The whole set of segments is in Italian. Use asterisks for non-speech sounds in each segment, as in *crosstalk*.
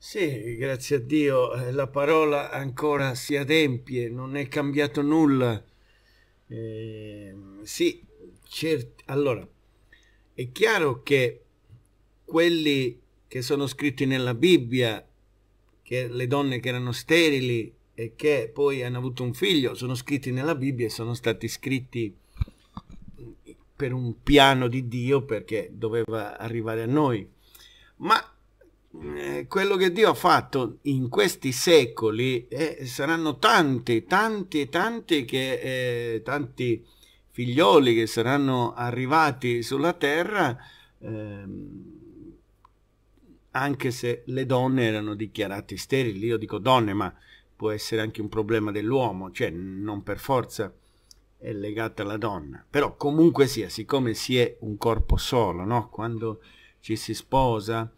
Sì, grazie a Dio, eh, la parola ancora si adempie, non è cambiato nulla. Eh, sì, certi, allora, è chiaro che quelli che sono scritti nella Bibbia, che le donne che erano sterili e che poi hanno avuto un figlio, sono scritti nella Bibbia e sono stati scritti per un piano di Dio perché doveva arrivare a noi. Ma eh, quello che Dio ha fatto in questi secoli eh, saranno tanti, tanti, tanti, che, eh, tanti figlioli che saranno arrivati sulla terra, ehm, anche se le donne erano dichiarate sterili. Io dico donne, ma può essere anche un problema dell'uomo, cioè non per forza è legata alla donna. Però comunque sia, siccome si è un corpo solo, no? quando ci si sposa,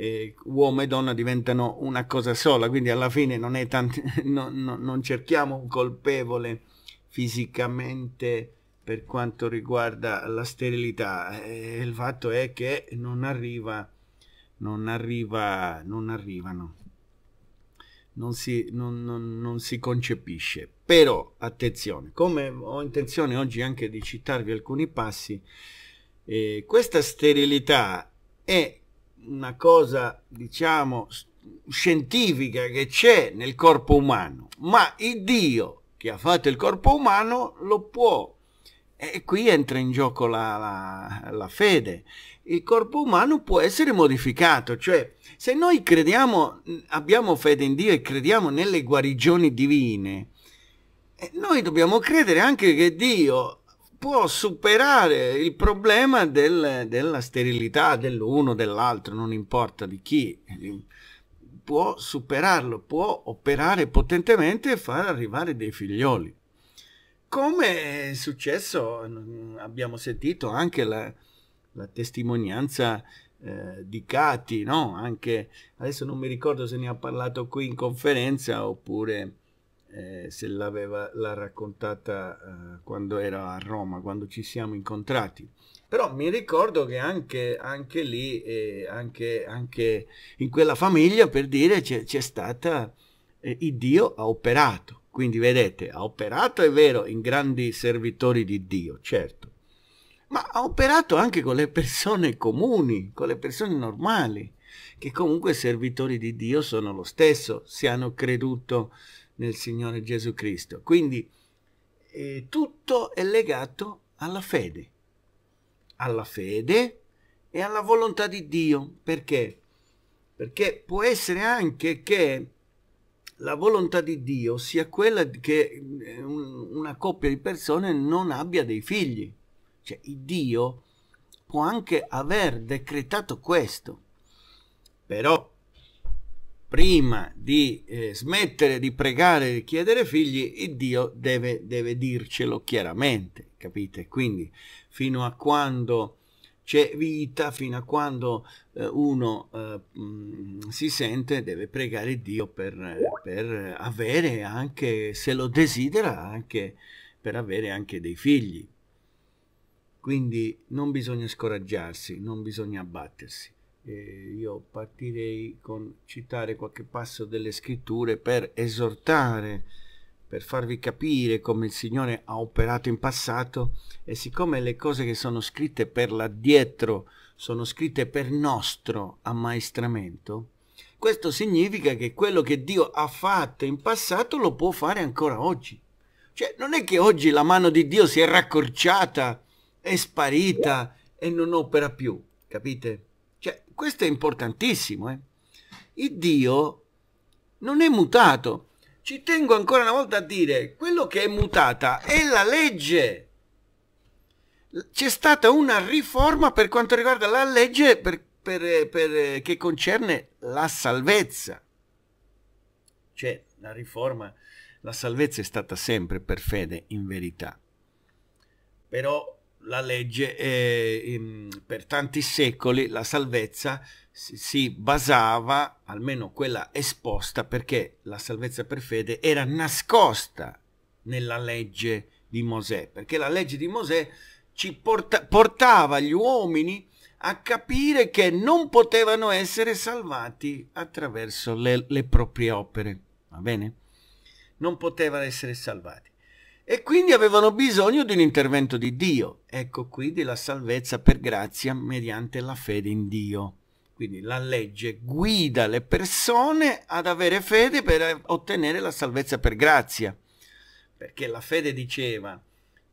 eh, uomo e donna diventano una cosa sola, quindi alla fine non, tanti, *laughs* no, no, non cerchiamo un colpevole fisicamente per quanto riguarda la sterilità, eh, il fatto è che non arriva, non arriva, non arrivano, non si, non, non, non si concepisce. Però, attenzione, come ho intenzione oggi anche di citarvi alcuni passi, eh, questa sterilità è una cosa, diciamo, scientifica che c'è nel corpo umano, ma il Dio che ha fatto il corpo umano lo può. E qui entra in gioco la, la, la fede. Il corpo umano può essere modificato, cioè se noi crediamo, abbiamo fede in Dio e crediamo nelle guarigioni divine, eh, noi dobbiamo credere anche che Dio può superare il problema del, della sterilità dell'uno, dell'altro, non importa di chi, può superarlo, può operare potentemente e far arrivare dei figlioli. Come è successo, abbiamo sentito anche la, la testimonianza eh, di Cati, no? anche adesso non mi ricordo se ne ha parlato qui in conferenza oppure eh, se l'aveva l'ha raccontata eh, quando era a Roma, quando ci siamo incontrati. Però mi ricordo che anche, anche lì, eh, anche, anche, in quella famiglia, per dire, c'è, c'è stata, eh, il Dio ha operato. Quindi vedete, ha operato, è vero, in grandi servitori di Dio, certo, ma ha operato anche con le persone comuni, con le persone normali, che comunque servitori di Dio sono lo stesso, se hanno creduto nel Signore Gesù Cristo. Quindi eh, tutto è legato alla fede, alla fede e alla volontà di Dio. Perché? Perché può essere anche che la volontà di Dio sia quella che eh, una coppia di persone non abbia dei figli. Cioè, Dio può anche aver decretato questo. Però prima di eh, smettere di pregare e di chiedere figli, il Dio deve, deve, dircelo chiaramente, capite? Quindi fino a quando c'è vita, fino a quando eh, uno eh, mh, mm, si sente, deve pregare Dio per, per, avere anche, se lo desidera, anche per avere anche dei figli. Quindi non bisogna scoraggiarsi, non bisogna abbattersi eh, io partirei con citare qualche passo delle scritture per esortare, per farvi capire come il Signore ha operato in passato e siccome le cose che sono scritte per l'addietro sono scritte per nostro ammaestramento, questo significa che quello che Dio ha fatto in passato lo può fare ancora oggi. Cioè, non è che oggi la mano di Dio si è raccorciata, è sparita e non opera più, capite? Cioè, questo è importantissimo. Eh? Il Dio non è mutato. Ci tengo ancora una volta a dire, quello che è mutata è la legge. C'è stata una riforma per quanto riguarda la legge per, per, per, che concerne la salvezza. Cioè, la riforma, la salvezza è stata sempre per fede in verità. Però la legge eh, ehm, per tanti secoli la salvezza si basava, almeno quella esposta, perché la salvezza per fede era nascosta nella legge di Mosè, perché la legge di Mosè ci porta, portava gli uomini a capire che non potevano essere salvati attraverso le, le proprie opere, va bene? Non potevano essere salvati e quindi avevano bisogno di un intervento di Dio. Ecco qui della salvezza per grazia mediante la fede in Dio. Quindi la legge guida le persone ad avere fede per ottenere la salvezza per grazia. Perché la fede diceva,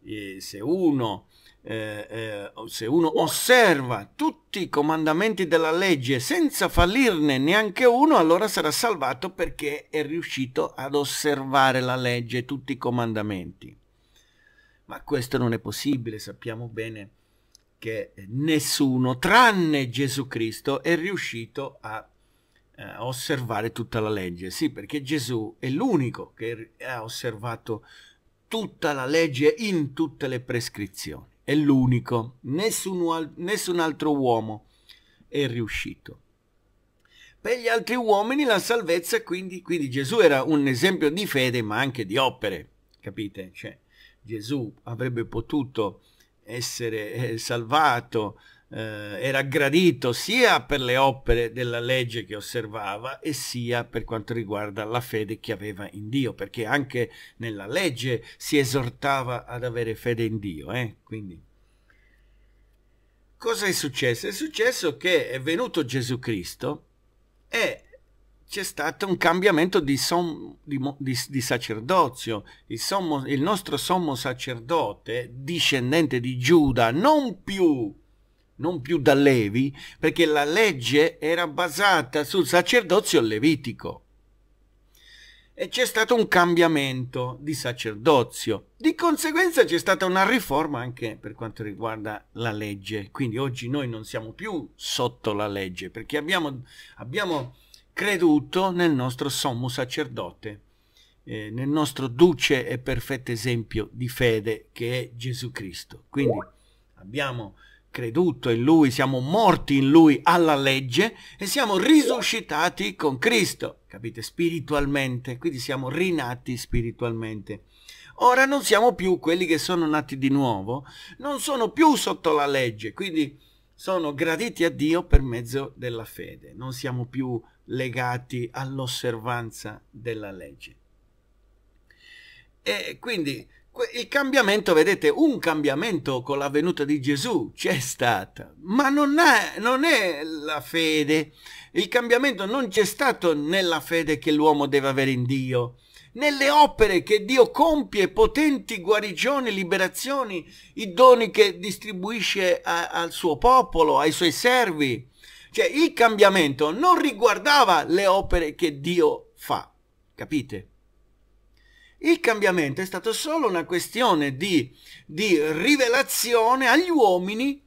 eh, se uno eh, eh, se uno osserva tutti i comandamenti della legge senza fallirne neanche uno, allora sarà salvato perché è riuscito ad osservare la legge, tutti i comandamenti. Ma questo non è possibile, sappiamo bene che nessuno, tranne Gesù Cristo, è riuscito a eh, osservare tutta la legge. Sì, perché Gesù è l'unico che ha osservato tutta la legge in tutte le prescrizioni è l'unico, nessun, nessun altro uomo è riuscito. Per gli altri uomini la salvezza, quindi, quindi Gesù era un esempio di fede ma anche di opere, capite? Cioè, Gesù avrebbe potuto essere eh, salvato eh, era gradito sia per le opere della legge che osservava e sia per quanto riguarda la fede che aveva in Dio, perché anche nella legge si esortava ad avere fede in Dio. Eh? Quindi, cosa è successo? È successo che è venuto Gesù Cristo e c'è stato un cambiamento di, som, di, di, di sacerdozio. Il, sommo, il nostro sommo sacerdote, discendente di Giuda, non più non più da Levi, perché la legge era basata sul sacerdozio levitico. E c'è stato un cambiamento di sacerdozio. Di conseguenza c'è stata una riforma anche per quanto riguarda la legge. Quindi oggi noi non siamo più sotto la legge, perché abbiamo, abbiamo creduto nel nostro sommo sacerdote, eh, nel nostro duce e perfetto esempio di fede che è Gesù Cristo. Quindi abbiamo creduto in Lui, siamo morti in Lui alla legge e siamo risuscitati con Cristo, capite? Spiritualmente, quindi siamo rinati spiritualmente. Ora non siamo più quelli che sono nati di nuovo, non sono più sotto la legge, quindi sono graditi a Dio per mezzo della fede, non siamo più legati all'osservanza della legge. E quindi il cambiamento, vedete, un cambiamento con la venuta di Gesù c'è stato, ma non è, non è, la fede. Il cambiamento non c'è stato nella fede che l'uomo deve avere in Dio, nelle opere che Dio compie, potenti guarigioni, liberazioni, i doni che distribuisce a, al suo popolo, ai suoi servi. Cioè il cambiamento non riguardava le opere che Dio fa, capite? Il cambiamento è stato solo una questione di, di rivelazione agli uomini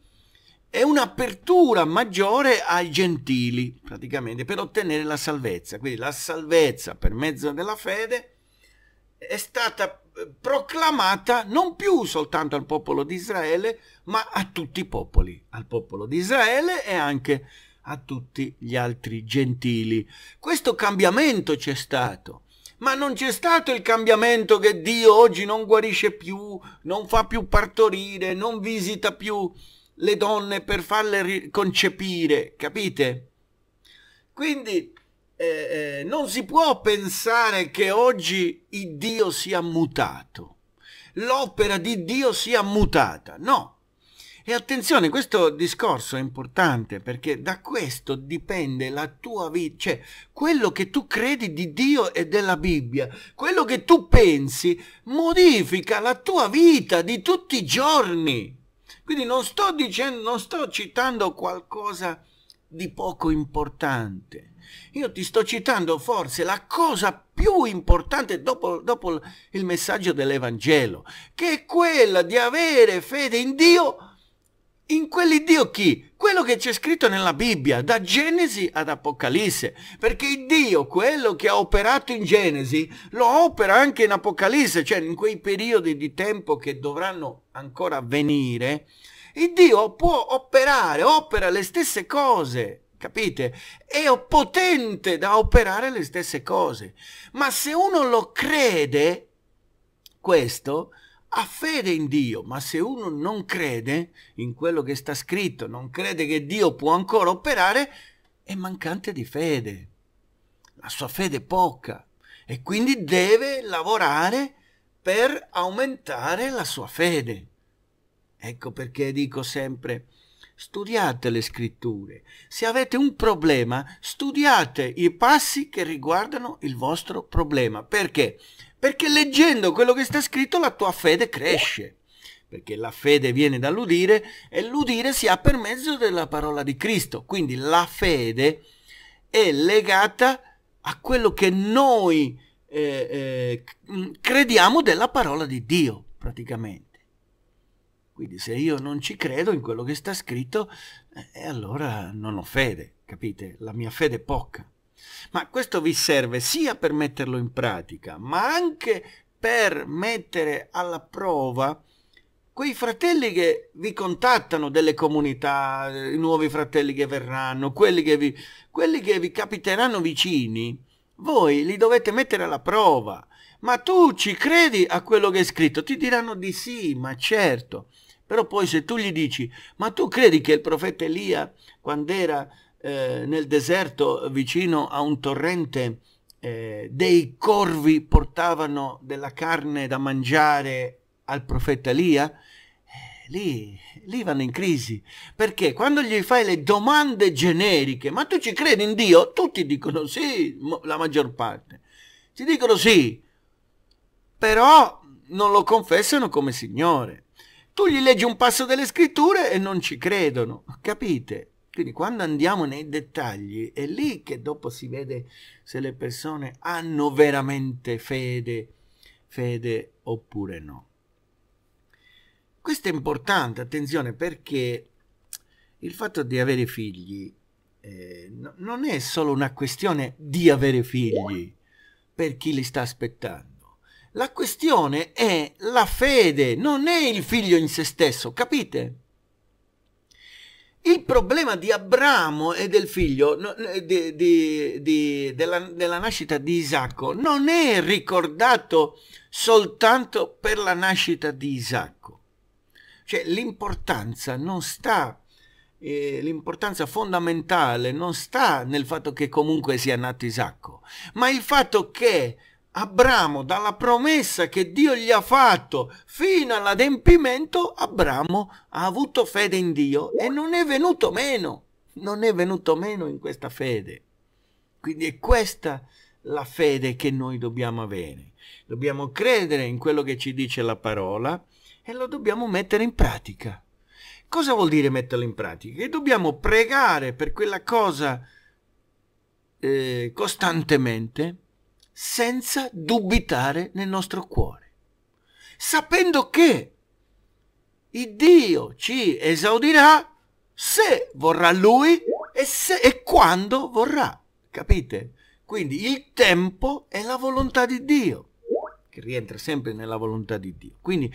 e un'apertura maggiore ai gentili, praticamente, per ottenere la salvezza. Quindi la salvezza per mezzo della fede è stata eh, proclamata non più soltanto al popolo di Israele, ma a tutti i popoli, al popolo di Israele e anche a tutti gli altri gentili. Questo cambiamento c'è stato ma non c'è stato il cambiamento che Dio oggi non guarisce più, non fa più partorire, non visita più le donne per farle concepire, capite? Quindi eh, eh, non si può pensare che oggi il Dio sia mutato, l'opera di Dio sia mutata, no, e attenzione, questo discorso è importante perché da questo dipende la tua vita, cioè quello che tu credi di Dio e della Bibbia, quello che tu pensi modifica la tua vita di tutti i giorni. Quindi non sto dicendo, non sto citando qualcosa di poco importante. Io ti sto citando forse la cosa più importante dopo, dopo il messaggio dell'Evangelo, che è quella di avere fede in Dio in quell'Iddio chi? Quello che c'è scritto nella Bibbia, da Genesi ad Apocalisse. Perché il Dio, quello che ha operato in Genesi, lo opera anche in Apocalisse, cioè in quei periodi di tempo che dovranno ancora venire. Il Dio può operare, opera le stesse cose capite? È potente da operare le stesse cose. Ma se uno lo crede, questo, ha fede in Dio, ma se uno non crede in quello che sta scritto, non crede che Dio può ancora operare, è mancante di fede. La sua fede è poca e quindi deve lavorare per aumentare la sua fede. Ecco perché dico sempre, studiate le scritture. Se avete un problema, studiate i passi che riguardano il vostro problema. Perché? Perché leggendo quello che sta scritto la tua fede cresce. Perché la fede viene dall'udire e l'udire si ha per mezzo della parola di Cristo. Quindi la fede è legata a quello che noi eh, eh, crediamo della parola di Dio, praticamente. Quindi se io non ci credo in quello che sta scritto, eh, allora non ho fede, capite? La mia fede è poca. Ma questo vi serve sia per metterlo in pratica, ma anche per mettere alla prova quei fratelli che vi contattano delle comunità, eh, i nuovi fratelli che verranno, quelli che vi, quelli che vi capiteranno vicini, voi li dovete mettere alla prova. Ma tu ci credi a quello che è scritto? Ti diranno di sì, ma certo. Però poi se tu gli dici, ma tu credi che il profeta Elia, quando era eh, nel deserto vicino a un torrente eh, dei corvi portavano della carne da mangiare al profeta Elia, eh, lì, lì vanno in crisi, perché quando gli fai le domande generiche, ma tu ci credi in Dio? Tutti dicono sì, la maggior parte. Ti dicono sì, però non lo confessano come Signore. Tu gli leggi un passo delle scritture e non ci credono, capite? Quindi quando andiamo nei dettagli è lì che dopo si vede se le persone hanno veramente fede, fede oppure no. Questo è importante, attenzione, perché il fatto di avere figli eh, no, non è solo una questione di avere figli per chi li sta aspettando. La questione è la fede, non è il figlio in se stesso, capite? Il problema di Abramo e del figlio, eh, di, di, di, della, della, nascita di Isacco, non è ricordato soltanto per la nascita di Isacco. Cioè l'importanza non sta, eh, l'importanza fondamentale non sta nel fatto che comunque sia nato Isacco, ma il fatto che Abramo, dalla promessa che Dio gli ha fatto fino all'adempimento, Abramo ha avuto fede in Dio e non è venuto meno, non è venuto meno in questa fede. Quindi è questa la fede che noi dobbiamo avere. Dobbiamo credere in quello che ci dice la parola e lo dobbiamo mettere in pratica. Cosa vuol dire metterlo in pratica? Che dobbiamo pregare per quella cosa eh, costantemente senza dubitare nel nostro cuore, sapendo che il Dio ci esaudirà se vorrà Lui e, se, e quando vorrà. Capite? Quindi il tempo è la volontà di Dio, che rientra sempre nella volontà di Dio. Quindi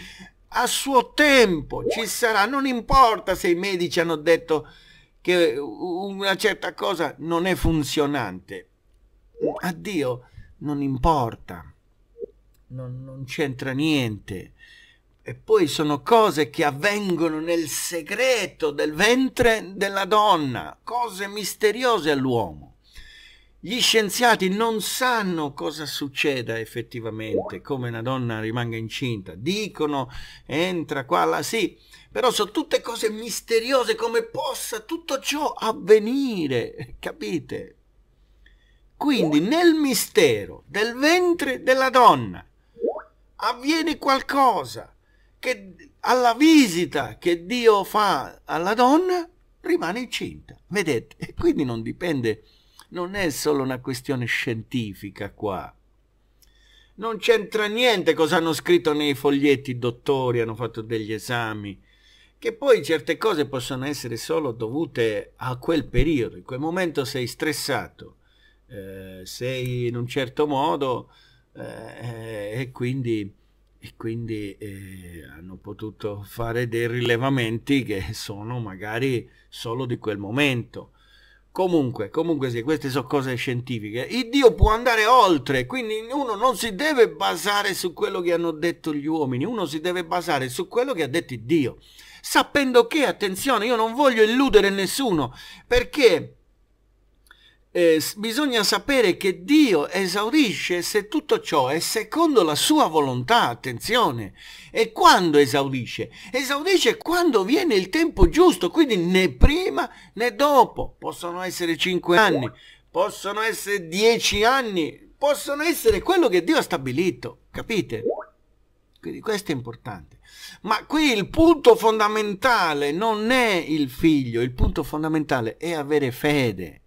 a suo tempo ci sarà, non importa se i medici hanno detto che una certa cosa non è funzionante. Addio. Dio non importa, non, non c'entra niente. E poi sono cose che avvengono nel segreto del ventre della donna, cose misteriose all'uomo. Gli scienziati non sanno cosa succeda effettivamente, come una donna rimanga incinta. Dicono, entra qua, là, sì, però sono tutte cose misteriose, come possa tutto ciò avvenire, capite? Quindi nel mistero del ventre della donna avviene qualcosa che alla visita che Dio fa alla donna rimane incinta. Vedete? E quindi non dipende, non è solo una questione scientifica qua. Non c'entra niente cosa hanno scritto nei foglietti i dottori, hanno fatto degli esami, che poi certe cose possono essere solo dovute a quel periodo, in quel momento sei stressato eh, sei in un certo modo eh, e quindi, e quindi eh, hanno potuto fare dei rilevamenti che sono magari solo di quel momento. Comunque, comunque sì, queste sono cose scientifiche. Il Dio può andare oltre, quindi uno non si deve basare su quello che hanno detto gli uomini, uno si deve basare su quello che ha detto Dio. Sapendo che, attenzione, io non voglio illudere nessuno, perché eh, bisogna sapere che Dio esaurisce se tutto ciò è secondo la sua volontà, attenzione. E quando esaurisce? Esaurisce quando viene il tempo giusto, quindi né prima né dopo. Possono essere cinque anni, possono essere dieci anni, possono essere quello che Dio ha stabilito, capite? Quindi questo è importante. Ma qui il punto fondamentale non è il figlio, il punto fondamentale è avere fede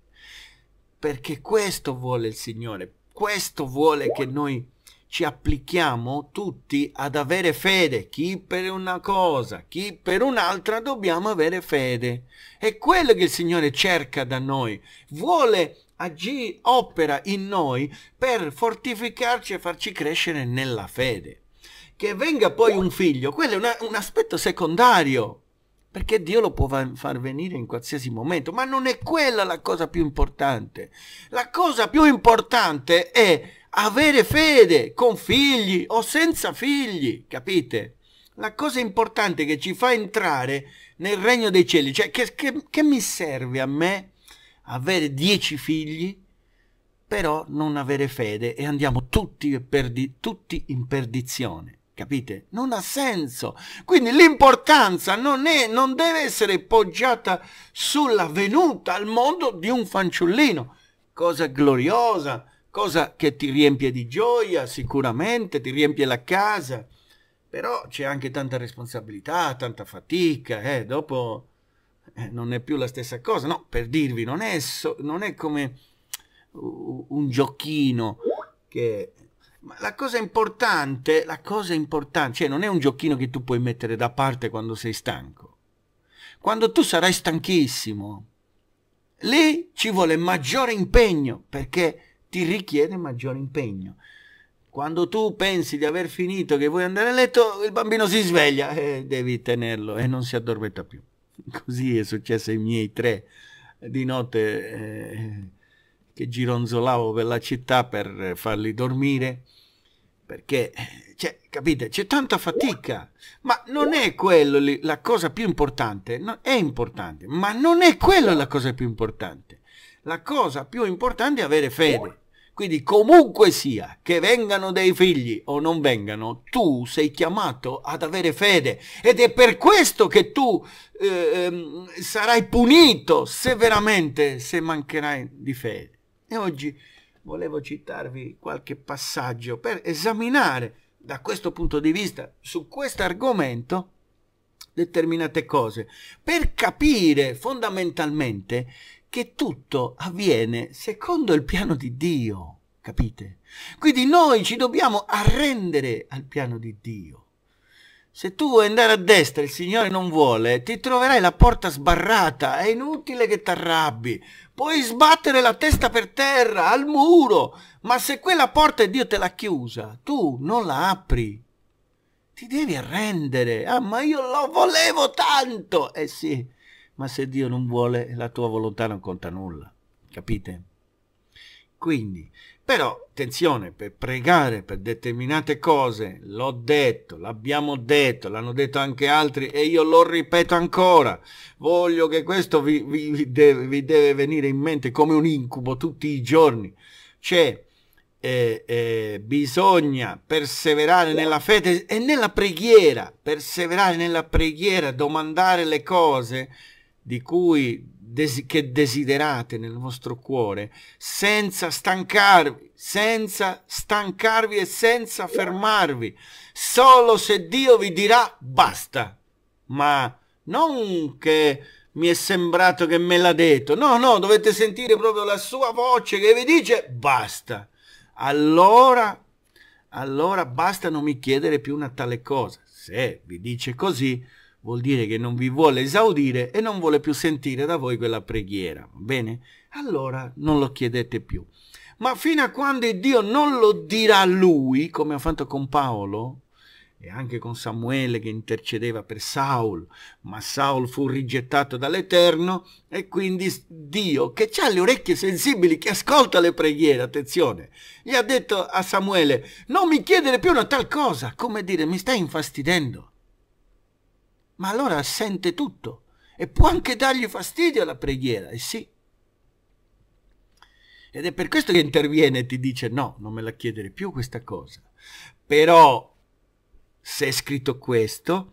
perché questo vuole il Signore, questo vuole che noi ci applichiamo tutti ad avere fede, chi per una cosa, chi per un'altra, dobbiamo avere fede. È quello che il Signore cerca da noi, vuole agire, opera in noi per fortificarci e farci crescere nella fede. Che venga poi un figlio, quello è una, un aspetto secondario, perché Dio lo può far venire in qualsiasi momento, ma non è quella la cosa più importante. La cosa più importante è avere fede con figli o senza figli, capite? La cosa importante che ci fa entrare nel regno dei cieli, cioè che, che, che mi serve a me avere dieci figli, però non avere fede e andiamo tutti, perdi, tutti in perdizione. Capite? Non ha senso. Quindi l'importanza non, è, non deve essere poggiata sulla venuta al mondo di un fanciullino. Cosa gloriosa, cosa che ti riempie di gioia sicuramente, ti riempie la casa. Però c'è anche tanta responsabilità, tanta fatica, eh? dopo eh, non è più la stessa cosa. No, per dirvi, non è, so, non è come un giochino che ma la cosa importante, la cosa importante, cioè non è un giochino che tu puoi mettere da parte quando sei stanco. Quando tu sarai stanchissimo, lì ci vuole maggiore impegno perché ti richiede maggiore impegno. Quando tu pensi di aver finito, che vuoi andare a letto, il bambino si sveglia e devi tenerlo e non si addormenta più. *laughs* Così è successo ai miei tre di notte eh, che gironzolavo per la città per farli dormire perché cioè, capite, c'è tanta fatica, ma non è quello lì, la cosa più importante, no, è importante, ma non è quella la cosa più importante. La cosa più importante è avere fede. Quindi comunque sia, che vengano dei figli o non vengano, tu sei chiamato ad avere fede ed è per questo che tu eh, ehm, sarai punito se veramente se mancherai di fede. E oggi volevo citarvi qualche passaggio per esaminare da questo punto di vista, su questo argomento, determinate cose, per capire fondamentalmente che tutto avviene secondo il piano di Dio, capite? Quindi noi ci dobbiamo arrendere al piano di Dio. Se tu vuoi andare a destra e il Signore non vuole, ti troverai la porta sbarrata, è inutile che t'arrabbi. Puoi sbattere la testa per terra, al muro, ma se quella porta è Dio te l'ha chiusa, tu non la apri. Ti devi arrendere. Ah, ma io lo volevo tanto! Eh sì, ma se Dio non vuole, la tua volontà non conta nulla. Capite? Quindi, però attenzione, per pregare per determinate cose, l'ho detto, l'abbiamo detto, l'hanno detto anche altri e io lo ripeto ancora. Voglio che questo vi, vi, deve, vi deve, venire in mente come un incubo tutti i giorni. Cioè, eh, eh, bisogna perseverare nella fede e nella preghiera, perseverare nella preghiera, domandare le cose di cui desi- che desiderate nel vostro cuore, senza stancarvi, senza stancarvi e senza fermarvi, solo se Dio vi dirà basta. Ma non che mi è sembrato che me l'ha detto, no, no, dovete sentire proprio la sua voce che vi dice basta. Allora, allora basta non mi chiedere più una tale cosa. Se vi dice così, vuol dire che non vi vuole esaudire e non vuole più sentire da voi quella preghiera, bene? Allora non lo chiedete più. Ma fino a quando Dio non lo dirà a lui, come ha fatto con Paolo, e anche con Samuele che intercedeva per Saul, ma Saul fu rigettato dall'Eterno e quindi Dio, che ha le orecchie sensibili, che ascolta le preghiere, attenzione, gli ha detto a Samuele, non mi chiedere più una tal cosa, come dire, mi stai infastidendo ma allora sente tutto e può anche dargli fastidio alla preghiera, e eh sì. Ed è per questo che interviene e ti dice no, non me la chiedere più questa cosa. Però se è scritto questo,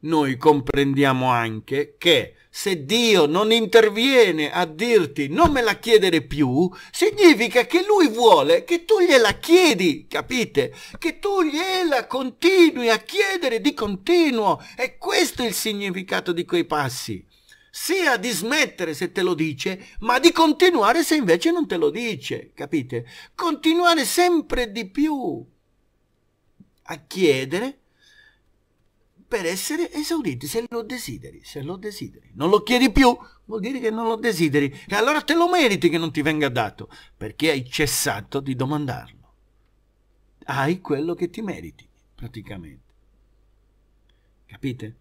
noi comprendiamo anche che se Dio non interviene a dirti non me la chiedere più, significa che lui vuole che tu gliela chiedi, capite? Che tu gliela continui a chiedere di continuo. E questo è il significato di quei passi. Sia di smettere se te lo dice, ma di continuare se invece non te lo dice, capite? Continuare sempre di più a chiedere per essere esauditi, se lo desideri, se lo desideri. Non lo chiedi più, vuol dire che non lo desideri, e allora te lo meriti che non ti venga dato, perché hai cessato di domandarlo. Hai quello che ti meriti, praticamente. Capite?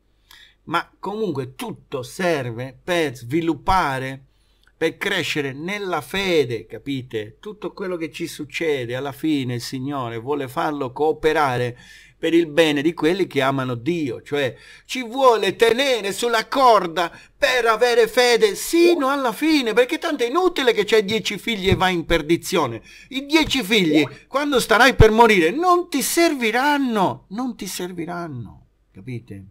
Ma comunque tutto serve per sviluppare, per crescere nella fede, capite? Tutto quello che ci succede alla fine il Signore vuole farlo cooperare per il bene di quelli che amano Dio, cioè ci vuole tenere sulla corda per avere fede sino alla fine, perché tanto è inutile che c'hai dieci figli e vai in perdizione. I dieci figli, quando starai per morire, non ti serviranno, non ti serviranno, capite?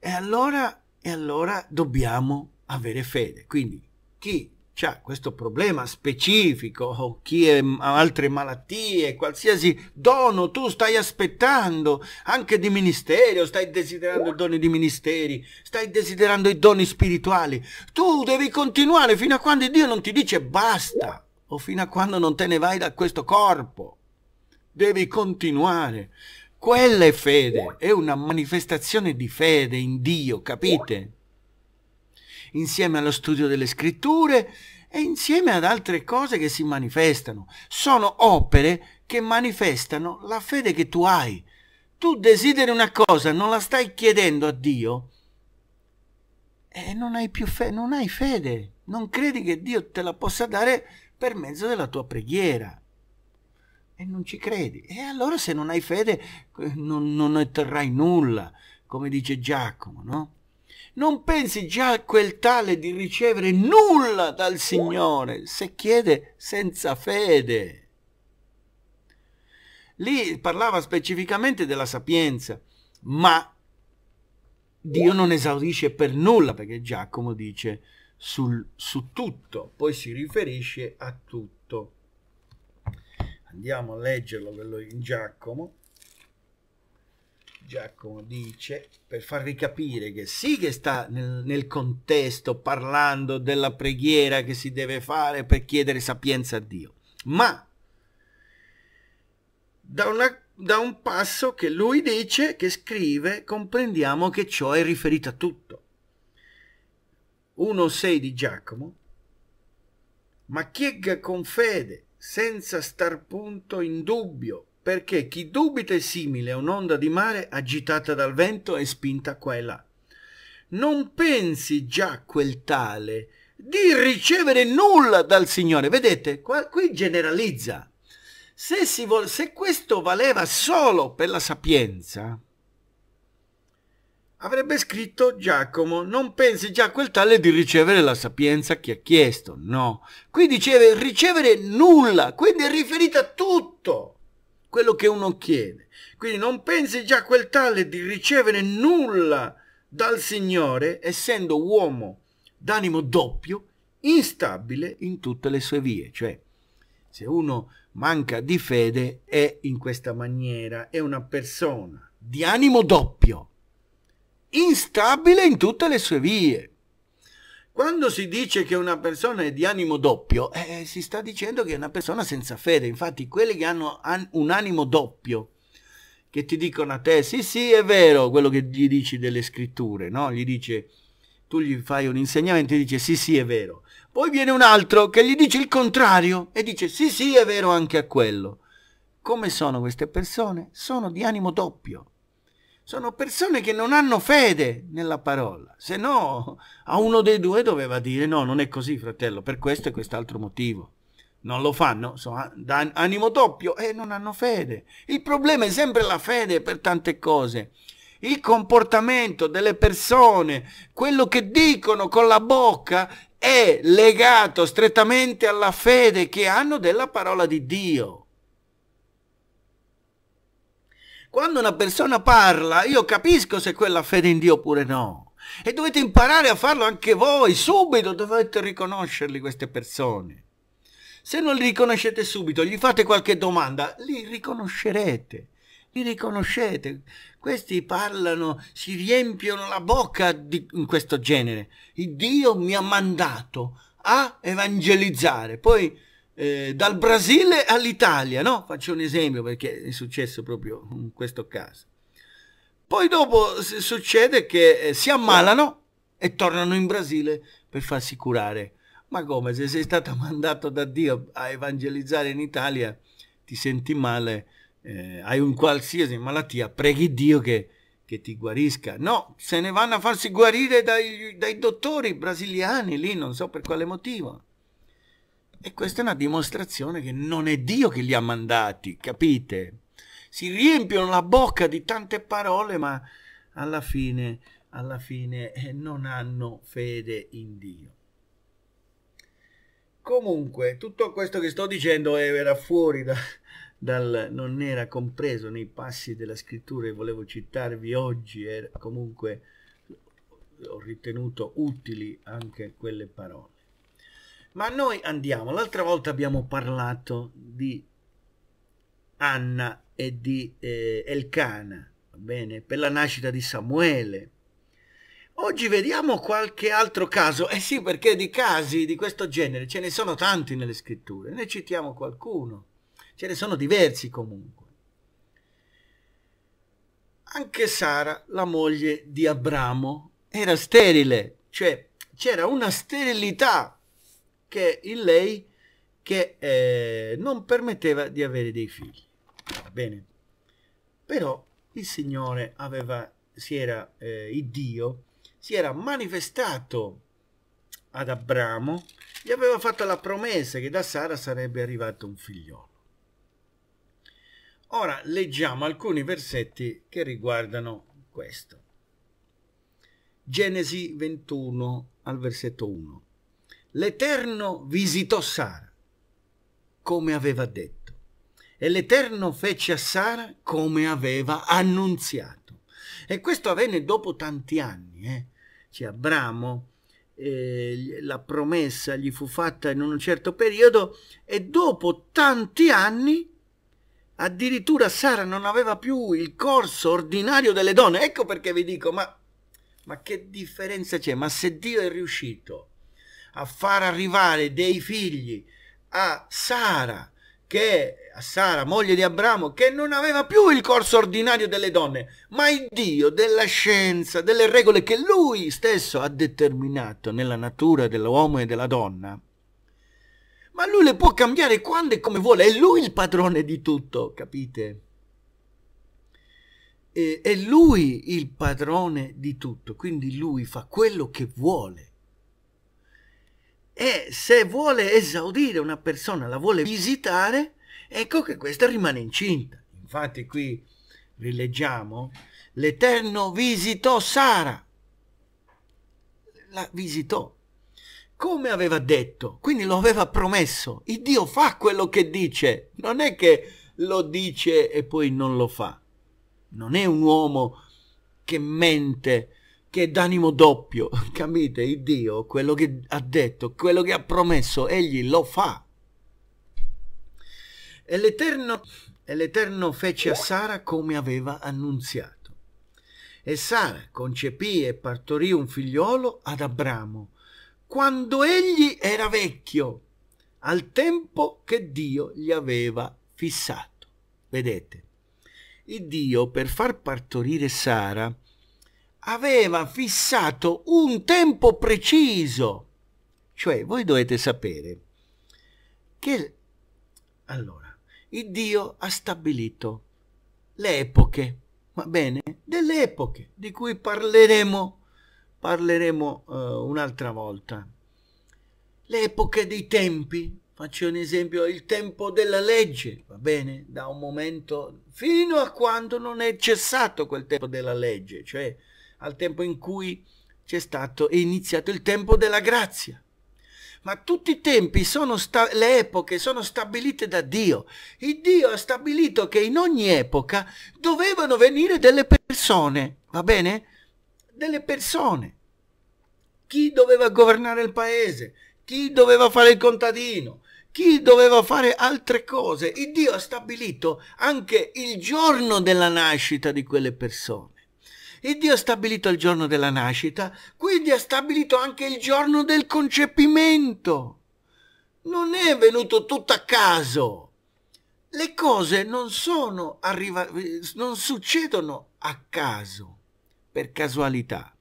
E allora, e allora dobbiamo avere fede. Quindi chi ha questo problema specifico, o oh, chi ha altre malattie, qualsiasi dono tu stai aspettando, anche di ministero, stai desiderando i doni di ministeri, stai desiderando i doni spirituali. Tu devi continuare fino a quando Dio non ti dice basta o fino a quando non te ne vai da questo corpo. Devi continuare. Quella è fede, è una manifestazione di fede in Dio, capite? insieme allo studio delle scritture e insieme ad altre cose che si manifestano. Sono opere che manifestano la fede che tu hai. Tu desideri una cosa, non la stai chiedendo a Dio e non hai più fede, non hai fede, non credi che Dio te la possa dare per mezzo della tua preghiera e non ci credi. E allora se non hai fede eh, non, non otterrai nulla, come dice Giacomo, no? non pensi già quel tale di ricevere nulla dal Signore se chiede senza fede. Lì parlava specificamente della sapienza, ma Dio non esaurisce per nulla, perché Giacomo dice sul, su tutto, poi si riferisce a tutto. Andiamo a leggerlo quello in Giacomo. Giacomo dice, per farvi capire che sì che sta nel, nel, contesto parlando della preghiera che si deve fare per chiedere sapienza a Dio, ma da, una, da un passo che lui dice, che scrive, comprendiamo che ciò è riferito a tutto. 1.6 di Giacomo, ma chi con fede, senza star punto in dubbio perché chi dubita è simile a un'onda di mare agitata dal vento e spinta qua e là. Non pensi già quel tale di ricevere nulla dal Signore. Vedete, qua, qui generalizza. Se, vuole, se questo valeva solo per la sapienza, avrebbe scritto Giacomo, non pensi già quel tale di ricevere la sapienza che ha chiesto, no. Qui diceva ricevere nulla, quindi è riferita a tutto quello che uno chiede. Quindi non pensi già quel tale di ricevere nulla dal Signore, essendo uomo d'animo doppio, instabile in tutte le sue vie. Cioè, se uno manca di fede è in questa maniera, è una persona di animo doppio, instabile in tutte le sue vie. Quando si dice che una persona è di animo doppio, eh, si sta dicendo che è una persona senza fede. Infatti, quelli che hanno an- un animo doppio, che ti dicono a te, sì, sì, è vero quello che gli dici delle scritture, no? Gli dice, tu gli fai un insegnamento e dice, sì, sì, è vero. Poi viene un altro che gli dice il contrario e dice, sì, sì, è vero anche a quello. Come sono queste persone? Sono di animo doppio sono persone che non hanno fede nella parola, se no a uno dei due doveva dire no, non è così fratello, per questo e quest'altro motivo. Non lo fanno, sono da animo doppio e non hanno fede. Il problema è sempre la fede per tante cose. Il comportamento delle persone, quello che dicono con la bocca è legato strettamente alla fede che hanno della parola di Dio. Quando una persona parla, io capisco se quella fede in Dio oppure no. E dovete imparare a farlo anche voi, subito dovete riconoscerli queste persone. Se non li riconoscete subito, gli fate qualche domanda, li riconoscerete. Li riconoscete. Questi parlano, si riempiono la bocca di, in questo genere. Il Dio mi ha mandato a evangelizzare. Poi eh, dal Brasile all'Italia, no? Faccio un esempio perché è successo proprio in questo caso. Poi dopo succede che eh, si ammalano e tornano in Brasile per farsi curare. Ma come? Se sei stato *laughs* mandato da Dio a evangelizzare in Italia, ti senti male, eh, hai un qualsiasi malattia, preghi Dio che, che, ti guarisca. No, se ne vanno a farsi guarire dai, dai dottori brasiliani lì, non so per quale motivo. E questa è una dimostrazione che non è Dio che li ha mandati, capite? Si riempiono la bocca di tante parole, ma alla fine, alla fine eh, non hanno fede in Dio. Comunque, tutto questo che sto dicendo era fuori da, dal, non era compreso nei passi della scrittura che volevo citarvi oggi, era comunque ho ritenuto utili anche quelle parole. Ma noi andiamo, l'altra volta abbiamo parlato di Anna e di eh, Elcana, va bene? Per la nascita di Samuele. Oggi vediamo qualche altro caso, eh sì perché di casi di questo genere ce ne sono tanti nelle scritture, ne citiamo qualcuno, ce ne sono diversi comunque. Anche Sara, la moglie di Abramo, era sterile, cioè c'era una sterilità che il lei che eh, non permetteva di avere dei figli. bene. Però il Signore aveva, si era, eh, il Dio, si era manifestato ad Abramo, gli aveva fatto la promessa che da Sara sarebbe arrivato un figliolo. Ora leggiamo alcuni versetti che riguardano questo. Genesi 21 al versetto 1 l'Eterno visitò Sara, come aveva detto, e l'Eterno fece a Sara come aveva annunziato. E questo avvenne dopo tanti anni. Eh? Cioè, Abramo, eh, la promessa gli fu fatta in un certo periodo e dopo tanti anni addirittura Sara non aveva più il corso ordinario delle donne. Ecco perché vi dico, ma, ma che differenza c'è? Ma se Dio è riuscito a far arrivare dei figli a Sara, che a Sara, moglie di Abramo, che non aveva più il corso ordinario delle donne, ma il Dio della scienza, delle regole che lui stesso ha determinato nella natura dell'uomo e della donna. Ma lui le può cambiare quando e come vuole, è lui il padrone di tutto, capite? è lui il padrone di tutto, quindi lui fa quello che vuole e se vuole esaudire una persona, la vuole visitare, ecco che questa rimane incinta. Infatti qui rileggiamo, l'Eterno visitò Sara, la visitò, come aveva detto, quindi lo aveva promesso. Il Dio fa quello che dice, non è che lo dice e poi non lo fa. Non è un uomo che mente che è d'animo doppio, *laughs* capite? Il Dio, quello che ha detto, quello che ha promesso, egli lo fa. E l'Eterno, e l'Eterno fece a Sara come aveva annunziato. E Sara concepì e partorì un figliolo ad Abramo, quando egli era vecchio, al tempo che Dio gli aveva fissato. Vedete, il Dio per far partorire Sara aveva fissato un tempo preciso. Cioè, voi dovete sapere che, allora, il Dio ha stabilito le epoche, va bene? Delle epoche, di cui parleremo, parleremo uh, un'altra volta. Le epoche dei tempi, faccio un esempio, il tempo della legge, va bene? Da un momento fino a quando non è cessato quel tempo della legge, cioè al tempo in cui c'è stato, e iniziato il tempo della grazia. Ma tutti i tempi, sono sta- le epoche sono stabilite da Dio. Il Dio ha stabilito che in ogni epoca dovevano venire delle persone, va bene? Delle persone. Chi doveva governare il paese? Chi doveva fare il contadino? chi doveva fare altre cose. Il Dio ha stabilito anche il giorno della nascita di quelle persone. E Dio ha stabilito il giorno della nascita, quindi ha stabilito anche il giorno del concepimento. Non è venuto tutto a caso. Le cose non, sono arriva- non succedono a caso, per casualità,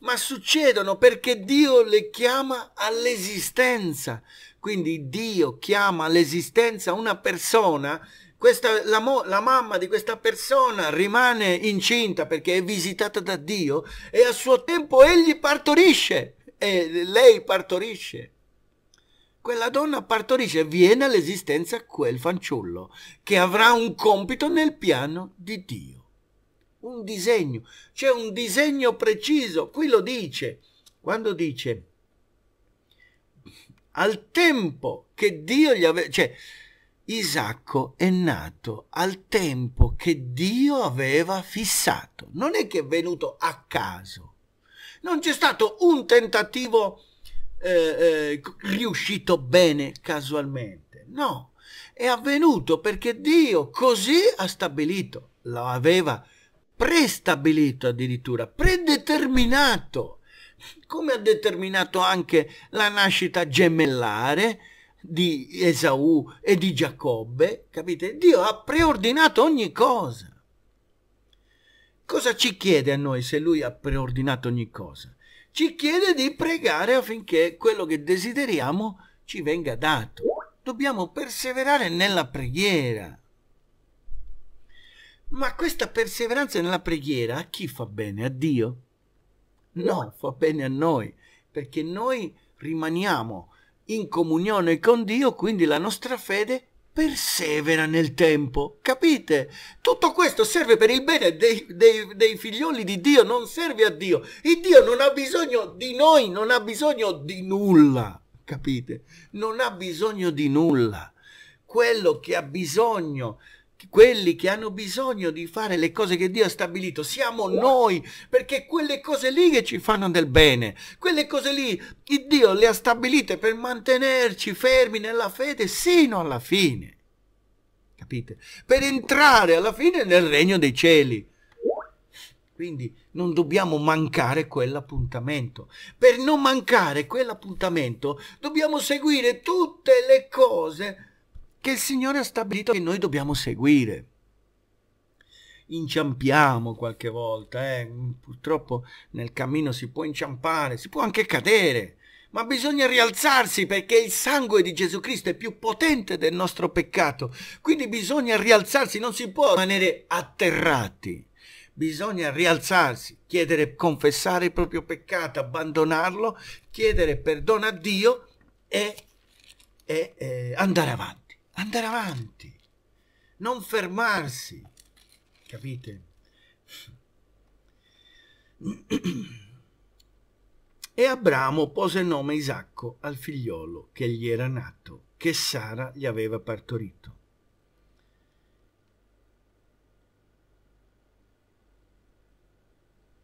ma succedono perché Dio le chiama all'esistenza. Quindi Dio chiama all'esistenza una persona questa, la, mo, la, mamma di questa persona rimane incinta perché è visitata da Dio e a suo tempo egli partorisce e lei partorisce. Quella donna partorisce e viene all'esistenza quel fanciullo che avrà un compito nel piano di Dio. Un disegno, c'è un disegno preciso, qui lo dice, quando dice al tempo che Dio gli aveva... Cioè, Isacco è nato al tempo che Dio aveva fissato, non è che è venuto a caso, non c'è stato un tentativo eh, eh, riuscito bene casualmente, no, è avvenuto perché Dio così ha stabilito, lo aveva prestabilito addirittura, predeterminato, come ha determinato anche la nascita gemellare, di Esaù e di Giacobbe, capite? Dio ha preordinato ogni cosa. Cosa ci chiede a noi se lui ha preordinato ogni cosa? Ci chiede di pregare affinché quello che desideriamo ci venga dato. Dobbiamo perseverare nella preghiera. Ma questa perseveranza nella preghiera a chi fa bene? A Dio? No, fa bene a noi, perché noi rimaniamo in comunione con Dio, quindi la nostra fede persevera nel tempo, capite? Tutto questo serve per il bene dei, dei, dei, figlioli di Dio, non serve a Dio. E Dio non ha bisogno di noi, non ha bisogno di nulla, capite? Non ha bisogno di nulla. Quello che ha bisogno quelli che hanno bisogno di fare le cose che Dio ha stabilito siamo noi perché quelle cose lì che ci fanno del bene quelle cose lì Dio le ha stabilite per mantenerci fermi nella fede sino alla fine capite per entrare alla fine nel regno dei cieli quindi non dobbiamo mancare quell'appuntamento. Per non mancare quell'appuntamento dobbiamo seguire tutte le cose che il Signore ha stabilito che noi dobbiamo seguire. Inciampiamo qualche volta, eh? purtroppo nel cammino si può inciampare, si può anche cadere, ma bisogna rialzarsi perché il sangue di Gesù Cristo è più potente del nostro peccato. Quindi bisogna rialzarsi, non si può rimanere atterrati. Bisogna rialzarsi, chiedere, confessare il proprio peccato, abbandonarlo, chiedere perdono a Dio e, e, e andare avanti andare avanti, non fermarsi, capite? E Abramo pose il nome Isacco al figliolo che gli era nato, che Sara gli aveva partorito.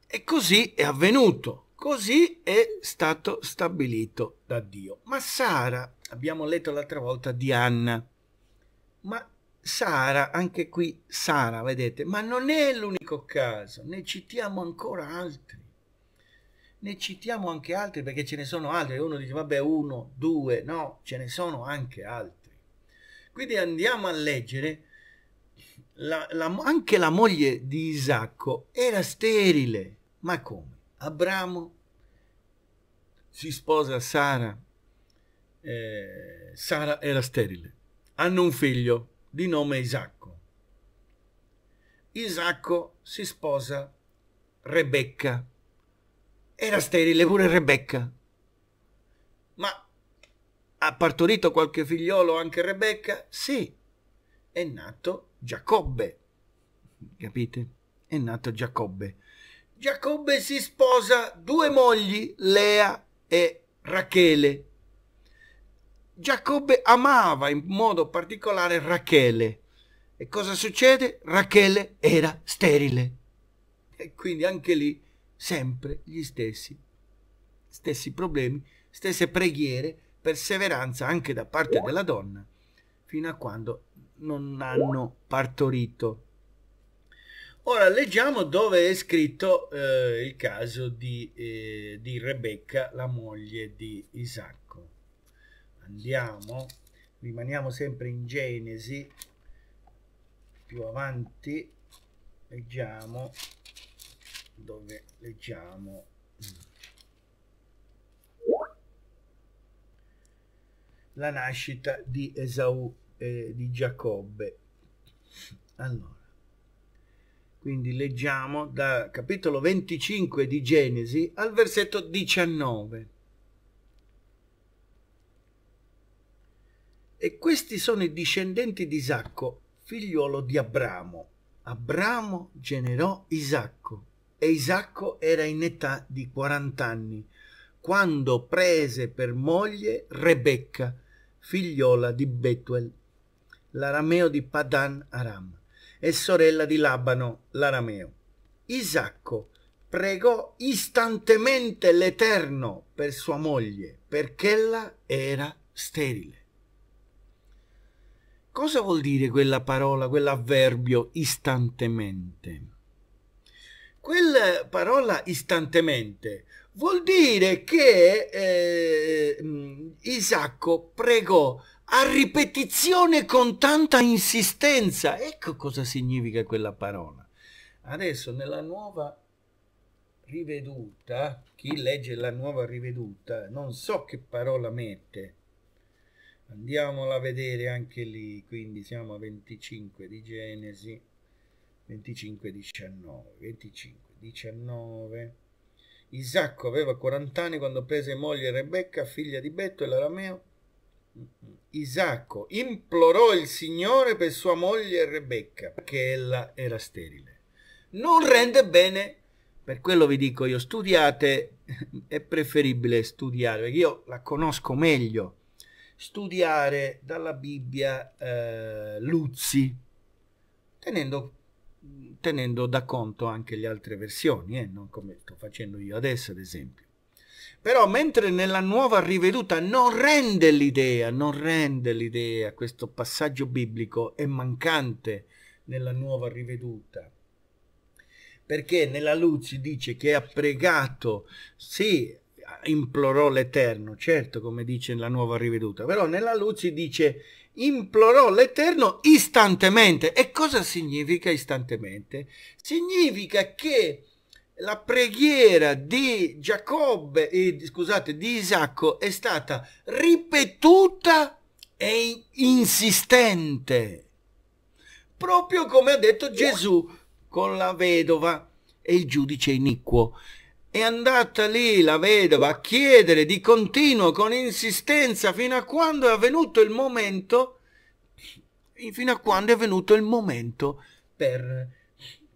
E così è avvenuto, così è stato stabilito da Dio. Ma Sara, abbiamo letto l'altra volta di Anna, ma Sara, anche qui Sara, vedete, ma non è l'unico caso, ne citiamo ancora altri. Ne citiamo anche altri perché ce ne sono altri. Uno dice, vabbè, uno, due, no, ce ne sono anche altri. Quindi andiamo a leggere, la, la, anche la moglie di Isacco era sterile. Ma come? Abramo si sposa Sara, eh, Sara era sterile hanno un figlio di nome Isacco. Isacco si sposa Rebecca. Era sterile pure Rebecca. Ma ha partorito qualche figliolo anche Rebecca? Sì. È nato Giacobbe. Capite? È nato Giacobbe. Giacobbe si sposa due mogli, Lea e Rachele. Giacobbe amava in modo particolare Rachele. E cosa succede? Rachele era sterile. E quindi anche lì sempre gli stessi, stessi problemi, stesse preghiere, perseveranza anche da parte della donna, fino a quando non hanno partorito. Ora leggiamo dove è scritto eh, il caso di, eh, di Rebecca, la moglie di Isacco andiamo, rimaniamo sempre in Genesi, più avanti leggiamo dove leggiamo la nascita di Esau e eh, di Giacobbe. Allora, quindi leggiamo da capitolo 25 di Genesi al versetto 19. E questi sono i discendenti di Isacco, figliuolo di Abramo. Abramo generò Isacco e Isacco era in età di 40 anni quando prese per moglie Rebecca, figliola di Betuel, l'arameo di Padan Aram, e sorella di Labano, l'arameo. Isacco pregò istantemente l'Eterno per sua moglie, perché ella era sterile. Cosa vuol dire quella parola, quell'avverbio istantemente? Quella parola istantemente vuol dire che eh, mm, Isacco pregò a ripetizione con tanta insistenza. Ecco cosa significa quella parola. Adesso nella nuova riveduta, chi legge la nuova riveduta non so che parola mette, andiamola a vedere anche lì quindi siamo a 25 di genesi 25 19 25 19 Isacco aveva 40 anni quando prese moglie Rebecca figlia di Betto e l'arameo Isacco implorò il Signore per sua moglie Rebecca perché ella era sterile non rende bene per quello vi dico io studiate *laughs* è preferibile studiare perché io la conosco meglio studiare dalla Bibbia eh, Luzzi, tenendo, tenendo, da conto anche le altre versioni, eh, non come sto facendo io adesso ad esempio. Però mentre nella nuova riveduta non rende l'idea, non rende l'idea, questo passaggio biblico è mancante nella nuova riveduta perché nella Luzzi dice che ha pregato, sì, implorò l'Eterno, certo come dice la nuova riveduta, però nella luce dice implorò l'Eterno istantemente. E cosa significa istantemente? Significa che la preghiera di Giacobbe, eh, scusate, di Isacco è stata ripetuta e insistente, proprio come ha detto Gesù con la vedova e il giudice iniquo è andata lì la vedova a chiedere di continuo, con insistenza, fino a quando è avvenuto il momento, fino a quando è venuto il momento per,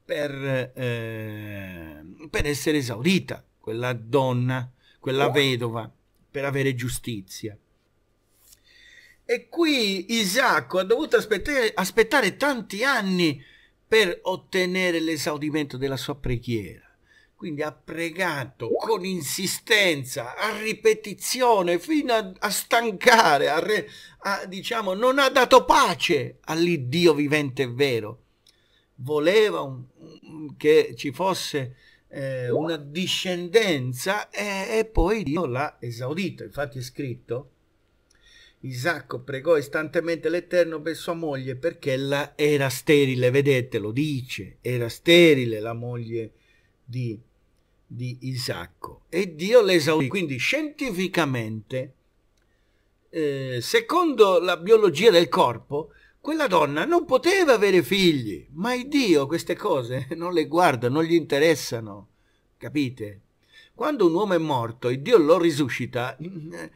per, eh, per essere esaudita quella donna, quella vedova, per avere giustizia. E qui Isacco ha dovuto aspettare, aspettare tanti anni per ottenere l'esaudimento della sua preghiera quindi ha pregato con insistenza, a ripetizione, fino a, a stancare, a, re, a diciamo, non ha dato pace all'Iddio vivente e vero. Voleva un, che ci fosse eh, una discendenza e, e poi Dio l'ha esaudito. Infatti è scritto, Isacco pregò istantemente l'Eterno per sua moglie perché ella era sterile, vedete, lo dice, era sterile la moglie di di Isacco e Dio le Quindi scientificamente, eh, secondo la biologia del corpo, quella donna non poteva avere figli, ma il Dio queste cose *laughs* non le guarda, non gli interessano, capite? Quando un uomo è morto e Dio lo risuscita, mm, eh,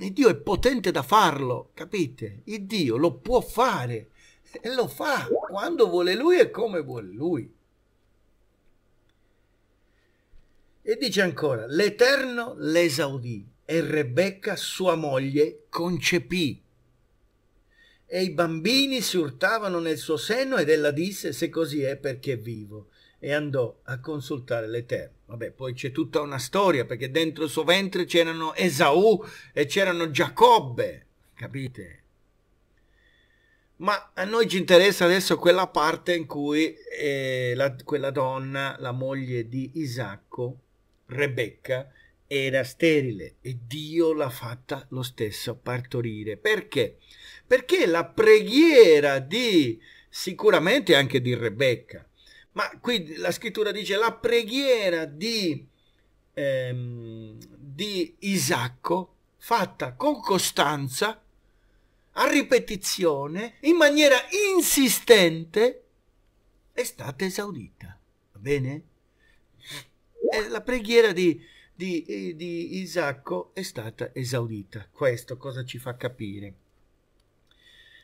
il Dio è potente da farlo, capite? Il Dio lo può fare e lo fa quando vuole lui e come vuole lui. E dice ancora, l'Eterno l'esaudì e Rebecca, sua moglie, concepì. E i bambini si urtavano nel suo seno ed ella disse, se così è perché è vivo. E andò a consultare l'Eterno. Vabbè, poi c'è tutta una storia, perché dentro il suo ventre c'erano Esaù e c'erano Giacobbe, capite? Ma a noi ci interessa adesso quella parte in cui eh, la, quella donna, la moglie di Isacco, Rebecca era sterile e Dio l'ha fatta lo stesso partorire. Perché? Perché la preghiera di sicuramente anche di Rebecca, ma qui la scrittura dice la preghiera di, ehm, di Isacco fatta con costanza, a ripetizione, in maniera insistente, è stata esaudita. Va bene? eh, la preghiera di, di, eh, di Isacco è stata esaudita. Questo cosa ci fa capire?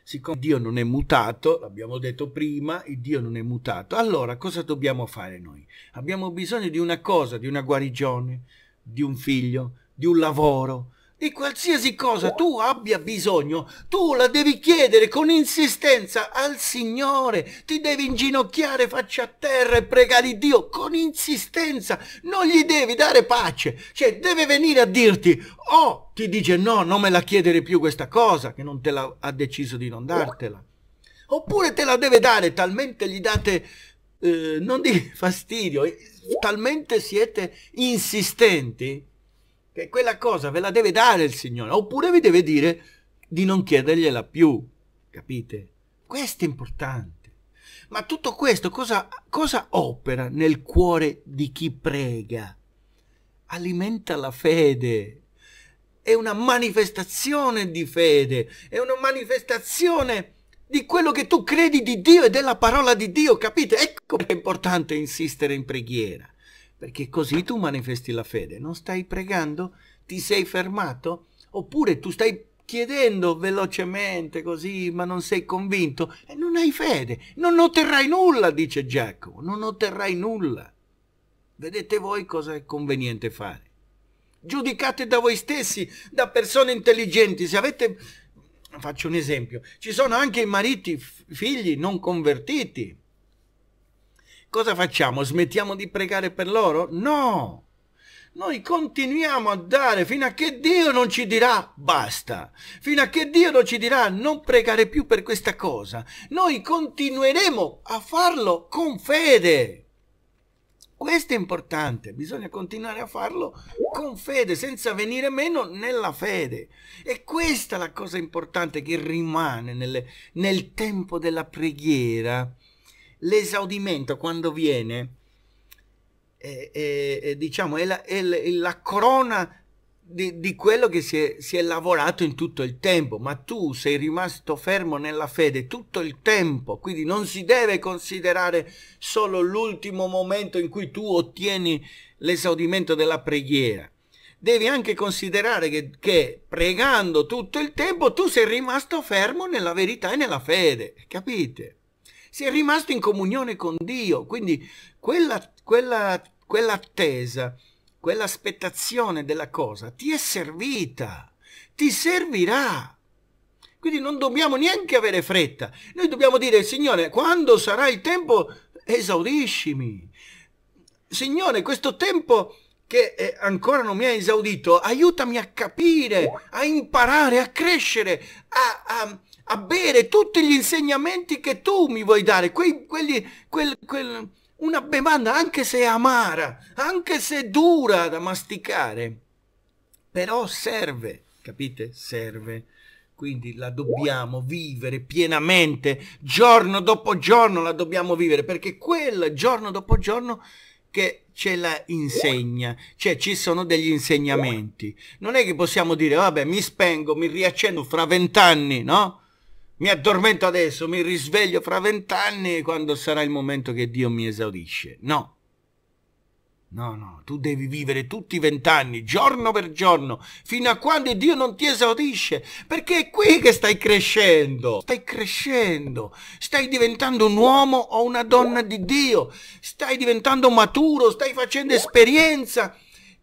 siccome Dio non è mutato, l'abbiamo detto prima, il Dio non è mutato, allora cosa dobbiamo fare noi? Abbiamo bisogno di una cosa, di una guarigione, di un figlio, di un lavoro, di qualsiasi cosa tu abbia bisogno, tu la devi chiedere con insistenza al Signore. Ti devi inginocchiare faccia a terra e pregare Dio con insistenza. Non gli devi dare pace. Cioè, deve venire a dirti, oh, ti dice no, non me la chiedere più questa cosa, che non te la ha deciso di non dartela. Oppure te la deve dare, talmente gli date, eh, non di *laughs* fastidio, eh, talmente siete insistenti che quella cosa ve la deve dare il Signore, oppure vi deve dire di non chiedergliela più, capite? Questo è importante. Ma tutto questo cosa, cosa opera nel cuore di chi prega? Alimenta la fede, è una manifestazione di fede, è una manifestazione di quello che tu credi di Dio e della parola di Dio, capite? Ecco perché è importante insistere in preghiera perché così tu manifesti la fede. Non stai pregando? Ti sei fermato? Oppure tu stai chiedendo velocemente così, ma non sei convinto, e non hai fede, non otterrai nulla, dice Giacomo, non otterrai nulla. Vedete voi cosa è conveniente fare. Giudicate da voi stessi, da persone intelligenti. Se avete, faccio un esempio, ci sono anche i mariti, figli non convertiti, Cosa facciamo? Smettiamo di pregare per loro? No! Noi continuiamo a dare fino a che Dio non ci dirà basta, fino a che Dio non ci dirà non pregare più per questa cosa. Noi continueremo a farlo con fede. Questo è importante, bisogna continuare a farlo con fede, senza venire meno nella fede. E questa è la cosa importante che rimane nel, nel tempo della preghiera l'esaudimento quando viene, è, è, è diciamo, è la, è la corona di, di, quello che si è, si è, lavorato in tutto il tempo, ma tu sei rimasto fermo nella fede tutto il tempo, quindi non si deve considerare solo l'ultimo momento in cui tu ottieni l'esaudimento della preghiera. Devi anche considerare che, che pregando tutto il tempo tu sei rimasto fermo nella verità e nella fede, capite? si è rimasto in comunione con Dio, quindi quella, quella, quell'attesa, quell'aspettazione della cosa ti è servita, ti servirà. Quindi non dobbiamo neanche avere fretta, noi dobbiamo dire Signore, quando sarà il tempo, esaudiscimi. Signore, questo tempo che eh, ancora non mi ha esaudito, aiutami a capire, a imparare, a crescere, a, a a bere tutti gli insegnamenti che tu mi vuoi dare, quei, quelli, quel, quel, una bevanda anche se amara, anche se dura da masticare, però serve, capite? Serve. Quindi la dobbiamo vivere pienamente, giorno dopo giorno la dobbiamo vivere, perché quel giorno dopo giorno che ce la insegna, cioè ci sono degli insegnamenti. Non è che possiamo dire, vabbè, mi spengo, mi riaccendo fra vent'anni, no? mi addormento adesso, mi risveglio fra vent'anni quando sarà il momento che Dio mi esaudisce. No. No, no, tu devi vivere tutti i vent'anni, giorno per giorno, fino a quando Dio non ti esaudisce, perché è qui che stai crescendo, stai crescendo, stai diventando un uomo o una donna di Dio, stai diventando maturo, stai facendo esperienza,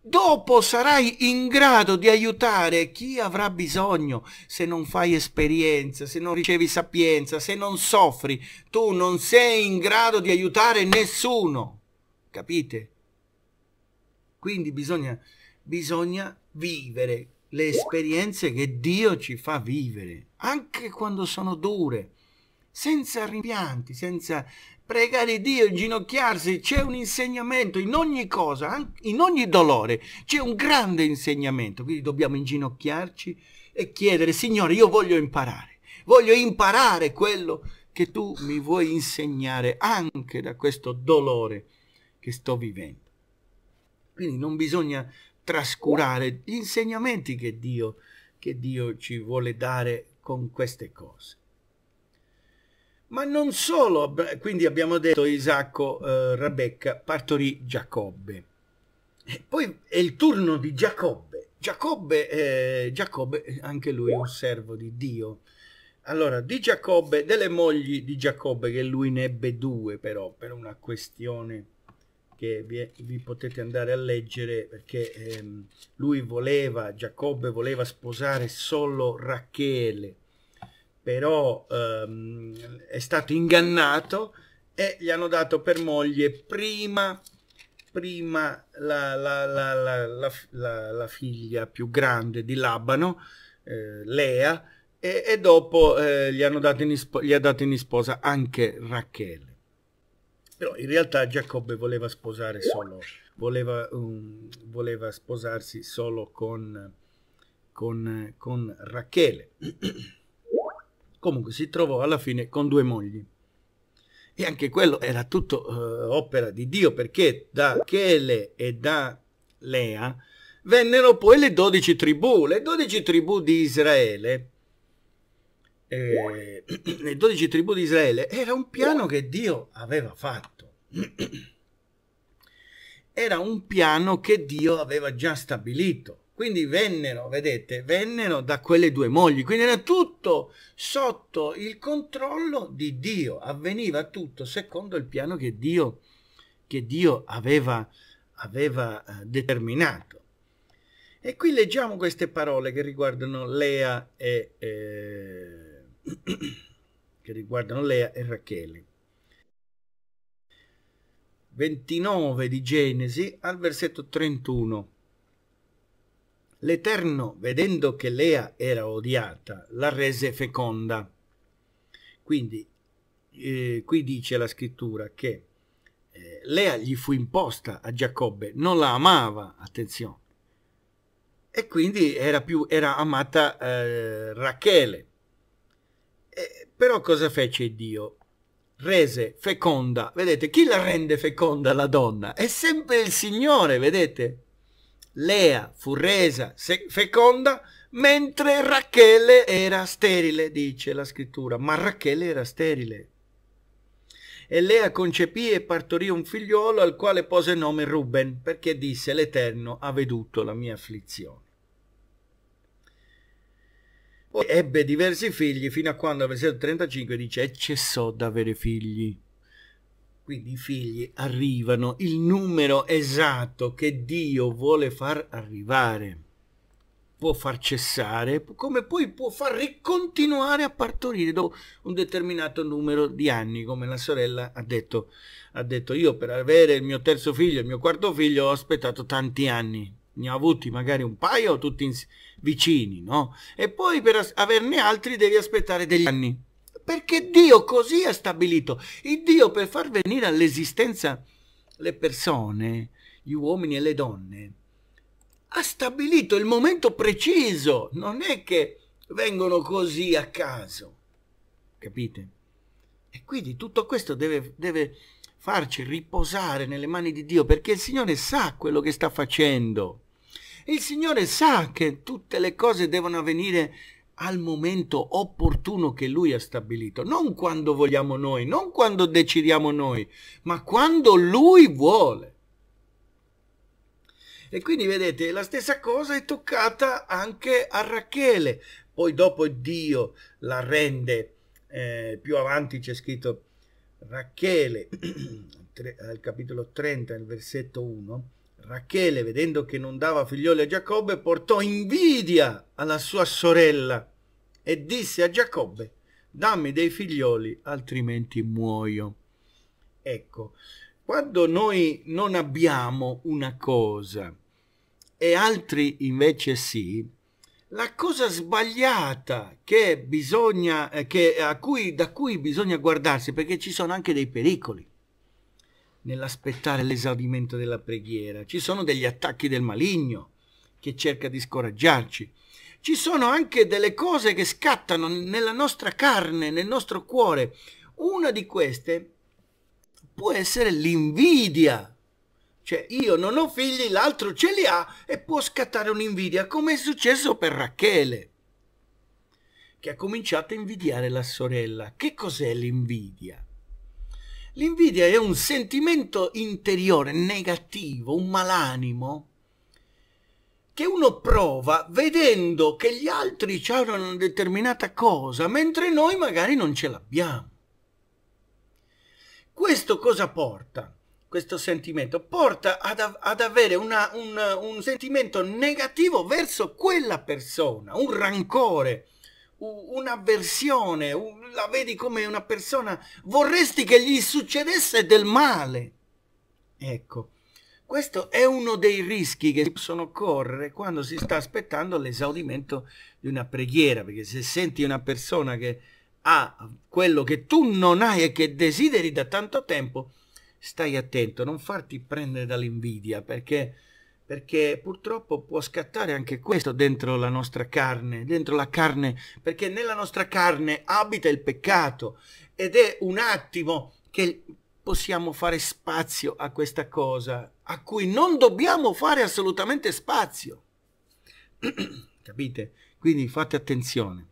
dopo sarai in grado di aiutare chi avrà bisogno se non fai esperienza, se non ricevi sapienza, se non soffri, tu non sei in grado di aiutare nessuno. Capite? Quindi bisogna, bisogna vivere le esperienze che Dio ci fa vivere, anche quando sono dure, senza rimpianti, senza pregare Dio, inginocchiarsi, c'è un insegnamento in ogni cosa, in ogni dolore, c'è un grande insegnamento, quindi dobbiamo inginocchiarci e chiedere, Signore, io voglio imparare, voglio imparare quello che tu mi vuoi insegnare anche da questo dolore che sto vivendo. Quindi non bisogna trascurare gli insegnamenti che Dio, che Dio ci vuole dare con queste cose. Ma non solo, quindi abbiamo detto Isacco, eh, Rebecca, partorì Giacobbe. E poi è il turno di Giacobbe. Giacobbe, eh, Giacobbe, anche lui è un servo di Dio. Allora, di Giacobbe, delle mogli di Giacobbe, che lui ne ebbe due però, per una questione che vi, vi potete andare a leggere, perché ehm, lui voleva, Giacobbe voleva sposare solo Rachele però ehm, è stato ingannato e gli hanno dato per moglie prima, prima la, la, la, la, figlia più grande di Labano, eh, Lea, e, e dopo eh, gli, hanno dato in gli ha dato in sposa anche Rachele. Però in realtà Giacobbe voleva sposare solo, voleva, um, voleva sposarsi solo con, con, con Rachele. *clears throat* Comunque si trovò alla fine con due mogli. E anche quello era tutto uh, opera di Dio, perché da Chele e da Lea vennero poi le dodici tribù, le dodici tribù di Israele. Eh, *clears throat* le dodici tribù di Israele era un piano che Dio aveva fatto. *clears throat* Era un piano che Dio aveva già stabilito. Quindi vennero, vedete, vennero da quelle due mogli, quindi era tutto sotto il controllo di Dio, avveniva tutto secondo il piano che Dio, che Dio aveva, aveva eh, determinato. E qui leggiamo queste parole che riguardano Lea e, eh, *clears throat* che riguardano Lea e Rachele. 29 di Genesi al versetto 31. L'Eterno, vedendo che Lea era odiata, la rese feconda. Quindi, eh, qui dice la scrittura che eh, Lea gli fu imposta a Giacobbe, non la amava, attenzione, e quindi era, più, era amata eh, Rachele. Eh, però cosa fece Dio? Rese feconda, vedete, chi la rende feconda la donna? È sempre il Signore, vedete? Lea fu resa feconda mentre Rachele era sterile, dice la scrittura, ma Rachele era sterile. E Lea concepì e partorì un figliolo al quale pose nome Ruben, perché disse l'Eterno ha veduto la mia afflizione. ebbe diversi figli fino a quando al versetto 35 dice e cessò d'avere figli. Quindi i figli arrivano, il numero esatto che Dio vuole far arrivare. Può far cessare, come poi può far ricontinuare a partorire dopo un determinato numero di anni, come la sorella ha detto. Ha detto io per avere il mio terzo figlio, il mio quarto figlio, ho aspettato tanti anni, ne ho avuti magari un paio tutti vicini, no? E poi per averne altri devi aspettare degli anni. Perché Dio così ha stabilito. Il Dio per far venire all'esistenza le persone, gli uomini e le donne, ha stabilito il momento preciso. Non è che vengono così a caso. Capite? E quindi tutto questo deve, deve farci riposare nelle mani di Dio perché il Signore sa quello che sta facendo. Il Signore sa che tutte le cose devono avvenire al momento opportuno che lui ha stabilito, non quando vogliamo noi, non quando decidiamo noi, ma quando lui vuole. E quindi vedete, la stessa cosa è toccata anche a Rachele, poi dopo Dio la rende, eh, più avanti c'è scritto Rachele, *clears throat* al capitolo 30, nel versetto 1, Rachele, vedendo che non dava figlioli a Giacobbe, portò invidia alla sua sorella e disse a Giacobbe, dammi dei figlioli, altrimenti muoio. Ecco, quando noi non abbiamo una cosa e altri invece sì, la cosa sbagliata che bisogna, eh, che, cui, da cui bisogna guardarsi, perché ci sono anche dei pericoli, nell'aspettare l'esaudimento della preghiera. Ci sono degli attacchi del maligno che cerca di scoraggiarci. Ci sono anche delle cose che scattano nella nostra carne, nel nostro cuore. Una di queste può essere l'invidia. Cioè, io non ho figli, l'altro ce li ha e può scattare un'invidia, come è successo per Rachele, che ha cominciato a invidiare la sorella. Che cos'è l'invidia? L'invidia è un sentimento interiore negativo, un malanimo, che uno prova vedendo che gli altri hanno una determinata cosa, mentre noi magari non ce l'abbiamo. Questo cosa porta? questo sentimento porta ad, av ad avere una, un, un sentimento negativo verso quella persona, un rancore, un'avversione, la vedi come una persona, vorresti che gli succedesse del male. Ecco, questo è uno dei rischi che si possono correre quando si sta aspettando l'esaudimento di una preghiera, perché se senti una persona che ha quello che tu non hai e che desideri da tanto tempo, stai attento, non farti prendere dall'invidia, perché perché purtroppo può scattare anche questo dentro la nostra carne, dentro la carne, perché nella nostra carne abita il peccato ed è un attimo che possiamo fare spazio a questa cosa, a cui non dobbiamo fare assolutamente spazio. *clears throat* Capite? Quindi fate attenzione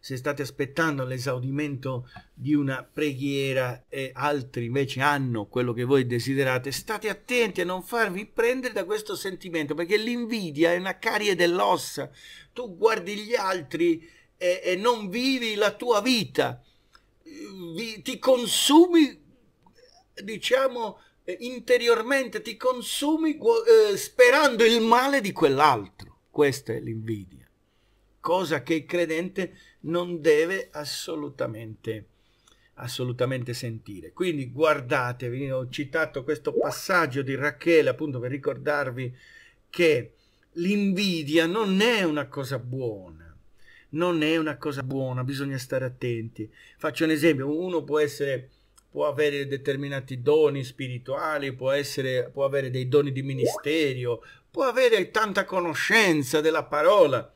se state aspettando l'esaudimento di una preghiera e altri invece hanno quello che voi desiderate, state attenti a non farvi prendere da questo sentimento, perché l'invidia è una carie dell'ossa. Tu guardi gli altri e, e non vivi la tua vita, Vi, ti consumi, diciamo, eh, interiormente, ti consumi eh, sperando il male di quell'altro. Questa è l'invidia cosa che il credente non deve assolutamente, assolutamente sentire. Quindi guardatevi, ho citato questo passaggio di Rachele appunto per ricordarvi che l'invidia non è una cosa buona. Non è una cosa buona, bisogna stare attenti. Faccio un esempio, uno può essere può avere determinati doni spirituali, può, essere, può avere dei doni di ministerio, può avere tanta conoscenza della parola.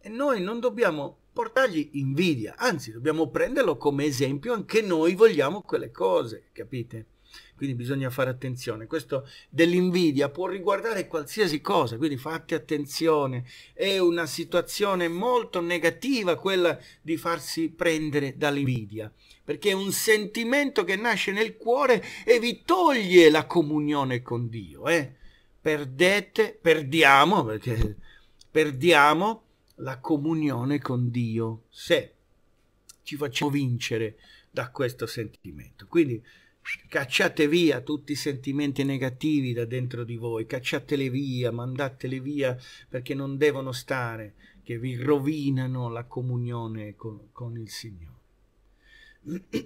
E noi non dobbiamo portargli invidia, anzi dobbiamo prenderlo come esempio, anche noi vogliamo quelle cose, capite? Quindi bisogna fare attenzione. Questo dell'invidia può riguardare qualsiasi cosa, quindi fate attenzione. È una situazione molto negativa quella di farsi prendere dall'invidia, perché è un sentimento che nasce nel cuore e vi toglie la comunione con Dio. Eh? Perdete, perdiamo, perché perdiamo la comunione con Dio se ci facciamo vincere da questo sentimento. Quindi cacciate via tutti i sentimenti negativi da dentro di voi, cacciatele via, mandatele via perché non devono stare, che vi rovinano la comunione con, con il Signore. E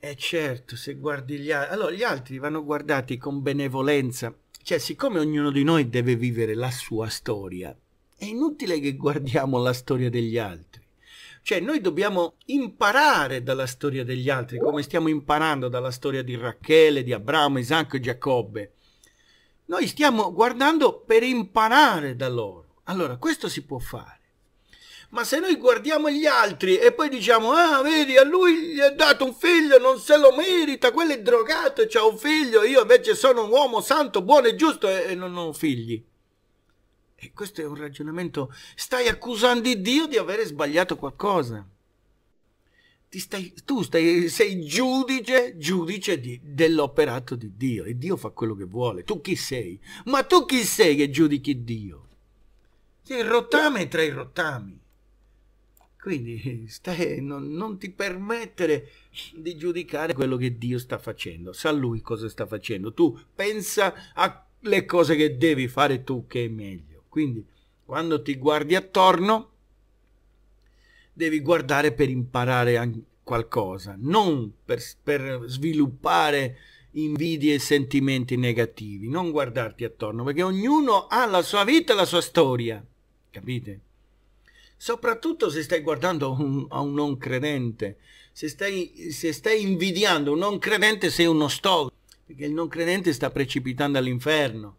*clears throat* eh, certo, se guardi gli altri, allora gli altri vanno guardati con benevolenza, cioè, siccome ognuno di noi deve vivere la sua storia, è inutile che guardiamo la storia degli altri. Cioè, noi dobbiamo imparare dalla storia degli altri, come stiamo imparando dalla storia di Rachele, di Abramo, Isacco e Giacobbe. Noi stiamo guardando per imparare da loro. Allora, questo si può fare ma se noi guardiamo gli altri e poi diciamo, ah vedi, a lui gli è dato un figlio, non se lo merita, quello è drogato, c'ha un figlio, io invece sono un uomo santo, buono e giusto e, non ho figli. E questo è un ragionamento, stai accusando Dio di avere sbagliato qualcosa. Stai, tu stai, sei giudice, giudice di, dell'operato di Dio e Dio fa quello che vuole. Tu chi sei? Ma tu chi sei che giudichi Dio? il rottame tra i rottami. Quindi *laughs* stai, non, non, ti permettere di giudicare quello che Dio sta facendo. Sa lui cosa sta facendo. Tu pensa alle cose che devi fare tu che è meglio. Quindi quando ti guardi attorno devi guardare per imparare qualcosa, non per, per sviluppare invidie e sentimenti negativi. Non guardarti attorno perché ognuno ha la sua vita e la sua storia. Capite? soprattutto se stai guardando un, a un non credente, se stai, se stai invidiando un non credente sei uno stolto, perché il non credente sta precipitando all'inferno.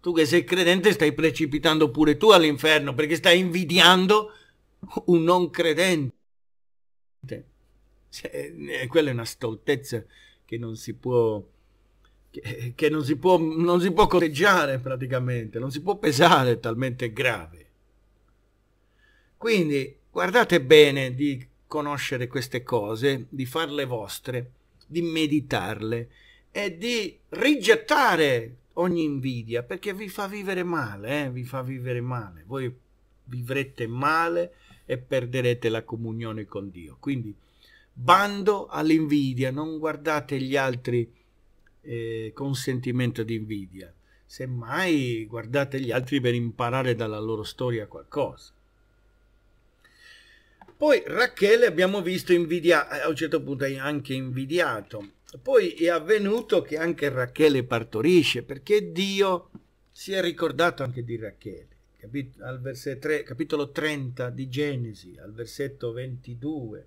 Tu che sei credente stai precipitando pure tu all'inferno perché stai invidiando un non credente. Cioè, eh, quella è una stoltezza che non si può che, che non si può non si può correggiare praticamente, non si può pesare, è talmente grave. Quindi guardate bene di conoscere queste cose, di farle vostre, di meditarle e di rigettare ogni invidia perché vi fa vivere male, eh? vi fa vivere male. Voi vivrete male e perderete la comunione con Dio. Quindi bando all'invidia, non guardate gli altri eh, con sentimento di invidia. Semmai guardate gli altri per imparare dalla loro storia qualcosa. Poi Rachele abbiamo visto invidia- eh, a un certo punto è anche invidiato. Poi è avvenuto che anche Rachele partorisce perché Dio si è ricordato anche di Rachele. Capit- al versetto 3, capitolo 30 di Genesi, al versetto 22.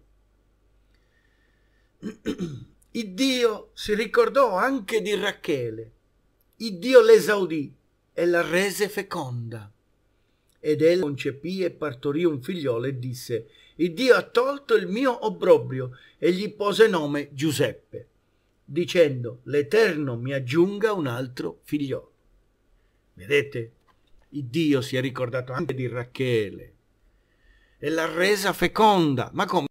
*clears throat* Il Dio si ricordò anche di Rachele. Il Dio l'esaudì e la rese feconda. Ed ella concepì e partorì un figliolo e disse il Dio ha tolto il mio obbrobrio e gli pose nome Giuseppe, dicendo l'Eterno mi aggiunga un altro figliolo. Vedete, il Dio si è ricordato anche di Rachele e l'ha resa feconda. Ma come?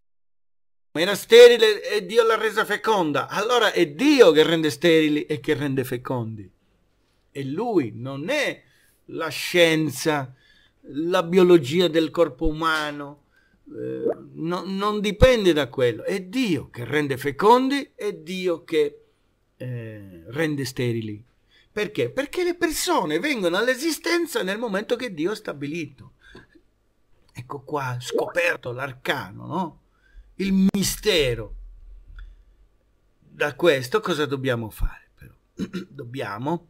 Era sterile e Dio l'ha resa feconda. Allora è Dio che rende sterili e che rende fecondi. E lui non è la scienza, la biologia del corpo umano, eh, no, non dipende da quello, è Dio che rende fecondi, è Dio che eh, rende sterili. Perché? Perché le persone vengono all'esistenza nel momento che Dio ha stabilito. Ecco qua, scoperto l'arcano, no? Il mistero. Da questo cosa dobbiamo fare però? *clears throat* dobbiamo,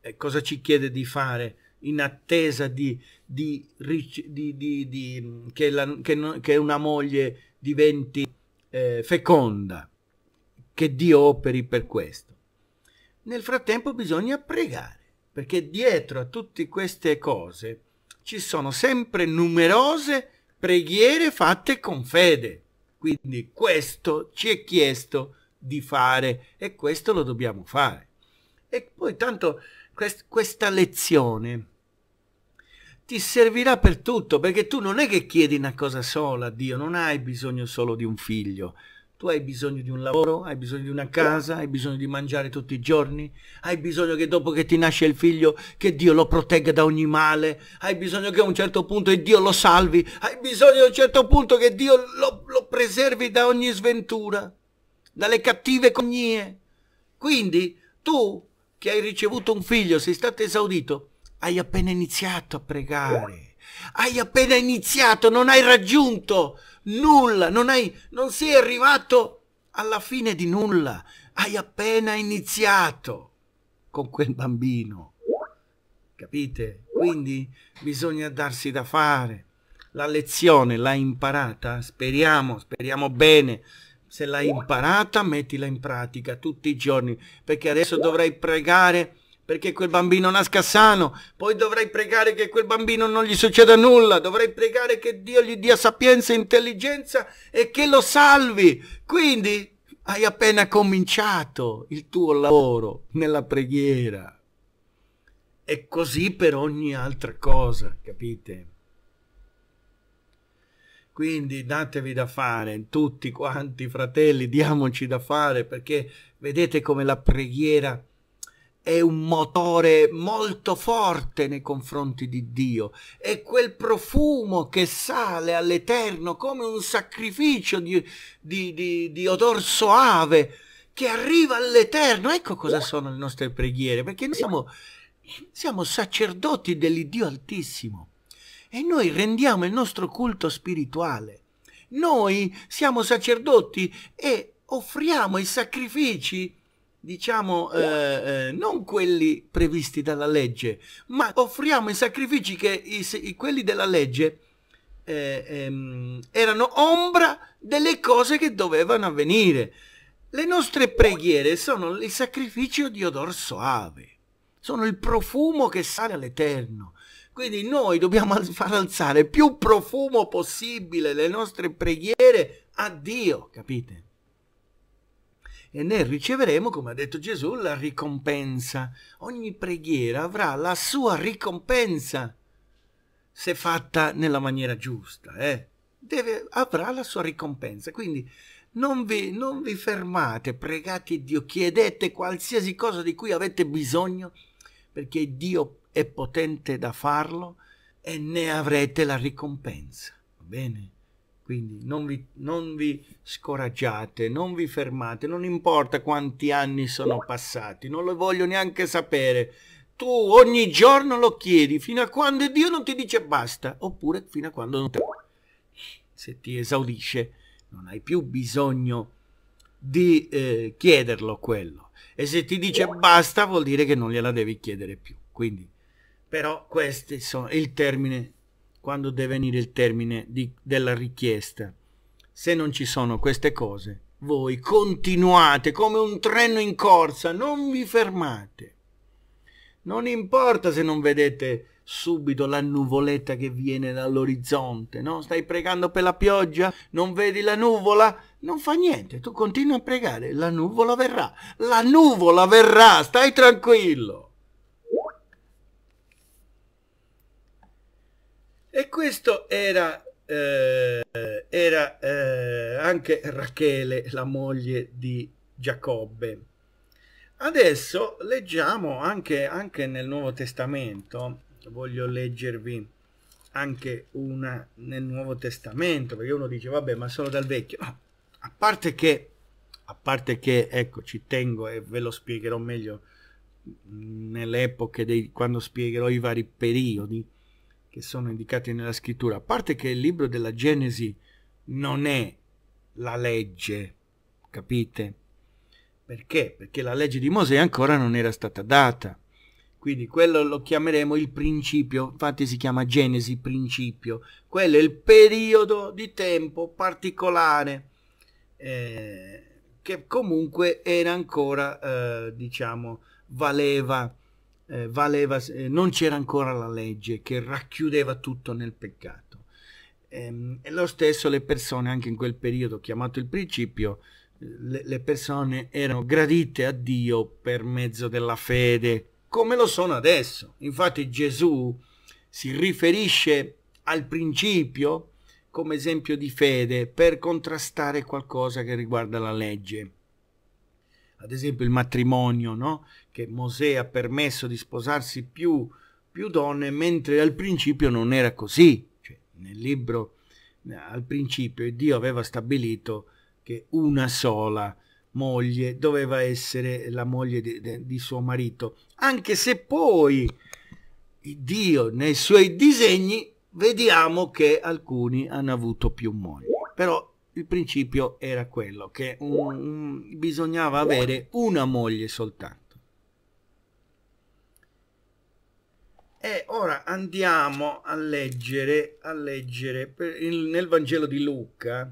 e eh, cosa ci chiede di fare in attesa di, di, di, che, la, che, non, che, una moglie diventi eh, feconda, che Dio operi per questo. Nel frattempo bisogna pregare, perché dietro a tutte queste cose ci sono sempre numerose preghiere fatte con fede. Quindi questo ci è chiesto di fare e questo lo dobbiamo fare. E poi tanto quest questa lezione ti servirà per tutto, perché tu non è che chiedi una cosa sola a Dio, non hai bisogno solo di un figlio. Tu hai bisogno di un lavoro, hai bisogno di una casa, hai bisogno di mangiare tutti i giorni, hai bisogno che dopo che ti nasce il figlio, che Dio lo protegga da ogni male, hai bisogno che a un certo punto Dio lo salvi, hai bisogno a un certo punto che Dio lo, lo preservi da ogni sventura, dalle cattive cognie. Quindi tu che hai ricevuto un figlio, sei stato esaudito, hai appena iniziato a pregare. Hai appena iniziato, non hai raggiunto nulla, non, hai, non sei arrivato alla fine di nulla. Hai appena iniziato con quel bambino. Capite? Quindi bisogna darsi da fare. La lezione l'hai imparata, speriamo, speriamo bene se l'hai imparata, mettila in pratica tutti i giorni, perché adesso dovrai pregare perché quel bambino nasca sano, poi dovrai pregare che quel bambino non gli succeda nulla, dovrai pregare che Dio gli dia sapienza e intelligenza e che lo salvi. Quindi hai appena cominciato il tuo lavoro nella preghiera. è così per ogni altra cosa, capite? Quindi datevi da fare, tutti quanti fratelli, diamoci da fare perché vedete come la preghiera è un motore molto forte nei confronti di Dio, è quel profumo che sale all'Eterno come un sacrificio di, di, di, di odor soave che arriva all'Eterno. Ecco cosa sono le nostre preghiere, perché noi siamo, siamo sacerdoti dell'Iddio Altissimo. E noi rendiamo il nostro culto spirituale. Noi siamo sacerdoti e offriamo i sacrifici, diciamo, eh, eh, non quelli previsti dalla legge, ma offriamo i sacrifici che i, i, quelli della legge eh, ehm, erano ombra delle cose che dovevano avvenire. Le nostre preghiere sono il sacrificio di odor soave, sono il profumo che sale all'Eterno, quindi noi dobbiamo far alzare più profumo possibile le nostre preghiere a Dio, capite? E ne riceveremo, come ha detto Gesù, la ricompensa. Ogni preghiera avrà la sua ricompensa, se fatta nella maniera giusta. Eh? Deve, avrà la sua ricompensa. Quindi non vi, non vi fermate, pregate Dio, chiedete qualsiasi cosa di cui avete bisogno, perché Dio e potente da farlo e ne avrete la ricompensa. Va bene? Quindi non vi, non vi, scoraggiate, non vi fermate, non importa quanti anni sono passati, non lo voglio neanche sapere. Tu ogni giorno lo chiedi fino a quando Dio non ti dice basta, oppure fino a quando non ti... Se ti esaudisce, non hai più bisogno di eh, chiederlo quello. E se ti dice basta, vuol dire che non gliela devi chiedere più. Quindi però questi sono il termine, quando deve venire il termine di, della richiesta. Se non ci sono queste cose, voi continuate come un treno in corsa, non vi fermate. Non importa se non vedete subito la nuvoletta che viene dall'orizzonte, no? Stai pregando per la pioggia, non vedi la nuvola, non fa niente, tu continui a pregare, la nuvola verrà, la nuvola verrà, stai tranquillo. E questo era, eh, era eh, anche Rachele, la moglie di Giacobbe. Adesso leggiamo anche, anche nel Nuovo Testamento, voglio leggervi anche una nel Nuovo Testamento, perché uno dice, vabbè, ma solo dal vecchio. No, a parte che, a parte che, ecco, ci tengo e ve lo spiegherò meglio nelle epoche dei, quando spiegherò i vari periodi, che sono indicati nella scrittura, a parte che il libro della Genesi non è la legge, capite? Perché? Perché la legge di Mosè ancora non era stata data. Quindi quello lo chiameremo il principio, infatti si chiama Genesi principio. Quello è il periodo di tempo particolare eh, che comunque era ancora, eh, diciamo, valeva eh, valeva, eh, non c'era ancora la legge che racchiudeva tutto nel peccato. E, ehm, e lo stesso le persone, anche in quel periodo chiamato il principio, le, le persone erano gradite a Dio per mezzo della fede, come lo sono adesso. Infatti Gesù si riferisce al principio come esempio di fede per contrastare qualcosa che riguarda la legge. Ad esempio il matrimonio, no? che Mosè ha permesso di sposarsi più, più donne, mentre al principio non era così. Cioè, nel libro, al principio, Dio aveva stabilito che una sola moglie doveva essere la moglie di, di, di suo marito, anche se poi Dio nei suoi disegni vediamo che alcuni hanno avuto più mogli. Però il principio era quello che un, un, bisognava avere una moglie soltanto. E ora andiamo a leggere, a leggere per, il, nel Vangelo di Luca,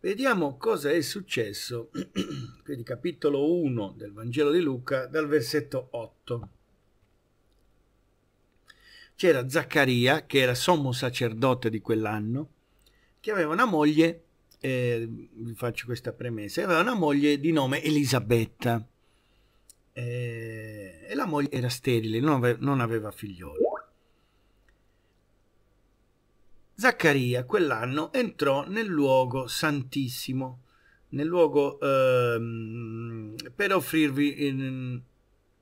vediamo cosa è successo, *clears throat* quindi capitolo 1 del Vangelo di Luca, dal versetto 8. C'era Zaccaria, che era sommo sacerdote di quell'anno, che aveva una moglie, eh, vi faccio questa premessa, aveva una moglie di nome Elisabetta, e, la moglie era sterile, non aveva, non aveva figlioli. Zaccaria quell'anno entrò nel luogo santissimo, nel luogo ehm, per offrirvi, in,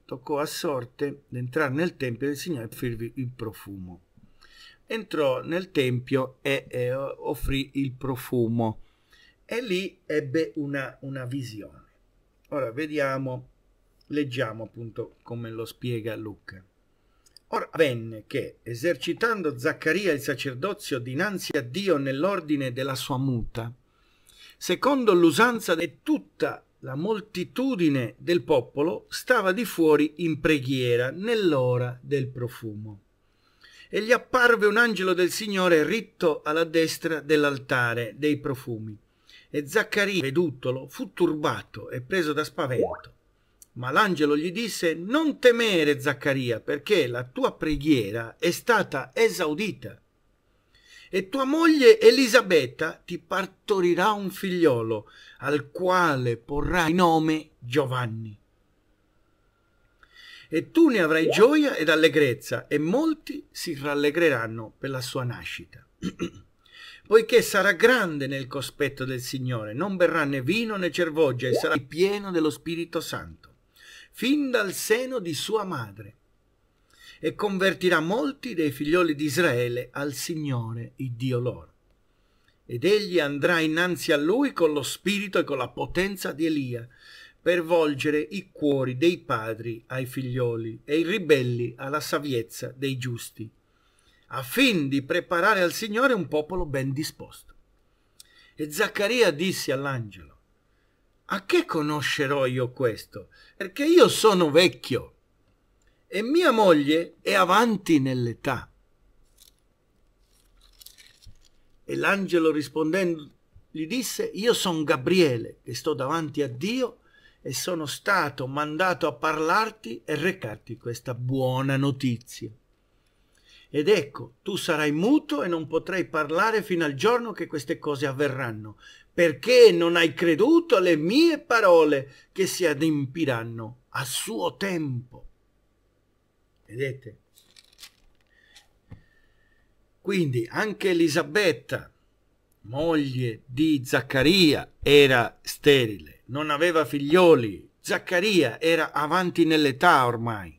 toccò a sorte di entrare nel Tempio del Signore e offrirvi il profumo. Entrò nel Tempio e, e offrì il profumo e lì ebbe una, una visione. Ora vediamo Leggiamo appunto come lo spiega Luca. Ora avvenne che, esercitando Zaccaria il sacerdozio dinanzi a Dio nell'ordine della sua muta, secondo l'usanza di tutta la moltitudine del popolo, stava di fuori in preghiera nell'ora del profumo. E gli apparve un angelo del Signore ritto alla destra dell'altare dei profumi. E Zaccaria, vedutolo, fu turbato e preso da spavento ma l'angelo gli disse, non temere Zaccaria, perché la tua preghiera è stata esaudita. E tua moglie Elisabetta ti partorirà un figliolo, al quale porrai nome Giovanni. E tu ne avrai gioia ed allegrezza, e molti si rallegreranno per la sua nascita. *clears throat* poiché sarà grande nel cospetto del Signore, non berrà né vino né cervogia, e sarà pieno dello Spirito Santo fin dal seno di sua madre e convertirà molti dei figlioli di Israele al Signore, il Dio loro. Ed egli andrà innanzi a lui con lo spirito e con la potenza di Elia, per volgere i cuori dei padri ai figlioli e i ribelli alla saviezza dei giusti, affin di preparare al Signore un popolo ben disposto. E Zaccaria disse all'angelo, a che conoscerò io questo? Perché io sono vecchio e mia moglie è avanti nell'età. E l'angelo rispondendo gli disse, io sono Gabriele che sto davanti a Dio e sono stato mandato a parlarti e recarti questa buona notizia. Ed ecco, tu sarai muto e non potrai parlare fino al giorno che queste cose avverranno, perché non hai creduto alle mie parole che si adempiranno a suo tempo. Vedete? Quindi anche Elisabetta, moglie di Zaccaria, era sterile, non aveva figlioli. Zaccaria era avanti nell'età ormai.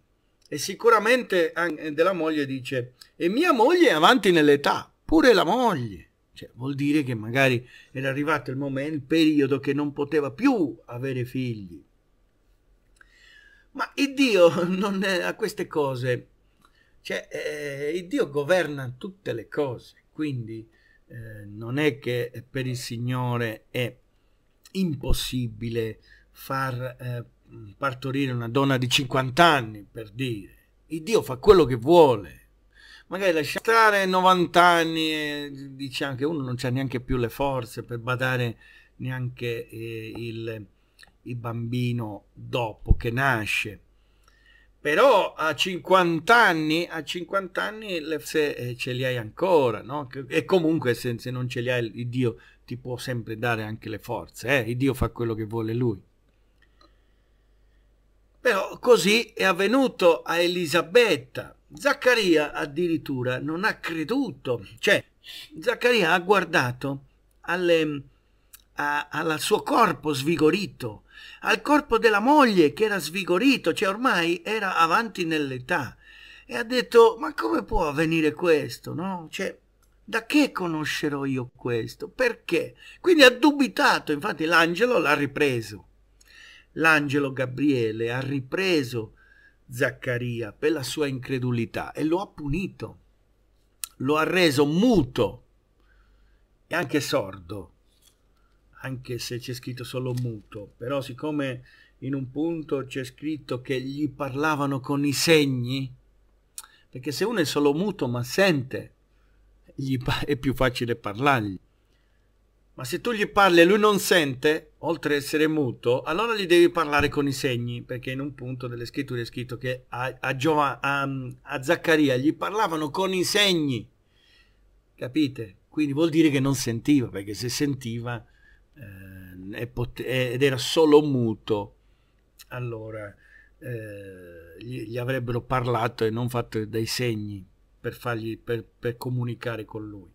E sicuramente della moglie dice, e mia moglie è avanti nell'età, pure la moglie. Cioè, vuol dire che magari era arrivato il momento, il periodo che non poteva più avere figli. Ma il Dio *laughs* non è a queste cose, cioè eh, il Dio governa tutte le cose, quindi eh, non è che per il Signore è impossibile far eh, partorire una donna di 50 anni, per dire. Il Dio fa quello che vuole, magari lasciare stare 90 anni e dice anche uno non c'ha neanche più le forze per badare neanche eh, il, il bambino dopo che nasce però a 50 anni, a 50 anni le, se eh, ce li hai ancora, no? e comunque se, se non ce li hai il Dio ti può sempre dare anche le forze, eh? il Dio fa quello che vuole lui. Però così è avvenuto a Elisabetta, Zaccaria addirittura non ha creduto, cioè Zaccaria ha guardato alle, a, al suo corpo svigorito, al corpo della moglie che era svigorito, cioè ormai era avanti nell'età e ha detto ma come può avvenire questo, no? Cioè, da che conoscerò io questo? Perché? Quindi ha dubitato, infatti l'angelo l'ha ripreso. L'angelo Gabriele ha ripreso Zaccaria per la sua incredulità e lo ha punito, lo ha reso muto e anche sordo, anche se c'è scritto solo muto, però siccome in un punto c'è scritto che gli parlavano con i segni, perché se uno è solo muto ma sente, è più facile parlargli. Ma se tu gli parli e lui non sente, oltre ad essere muto, allora gli devi parlare con i segni, perché in un punto delle scritture è scritto che a, a, Giova, a, a Zaccaria gli parlavano con i segni. Capite? Quindi vuol dire che non sentiva, perché se sentiva eh, ed era solo muto, allora eh, gli, gli, avrebbero parlato e non fatto dei segni per, fargli, per, per comunicare con lui.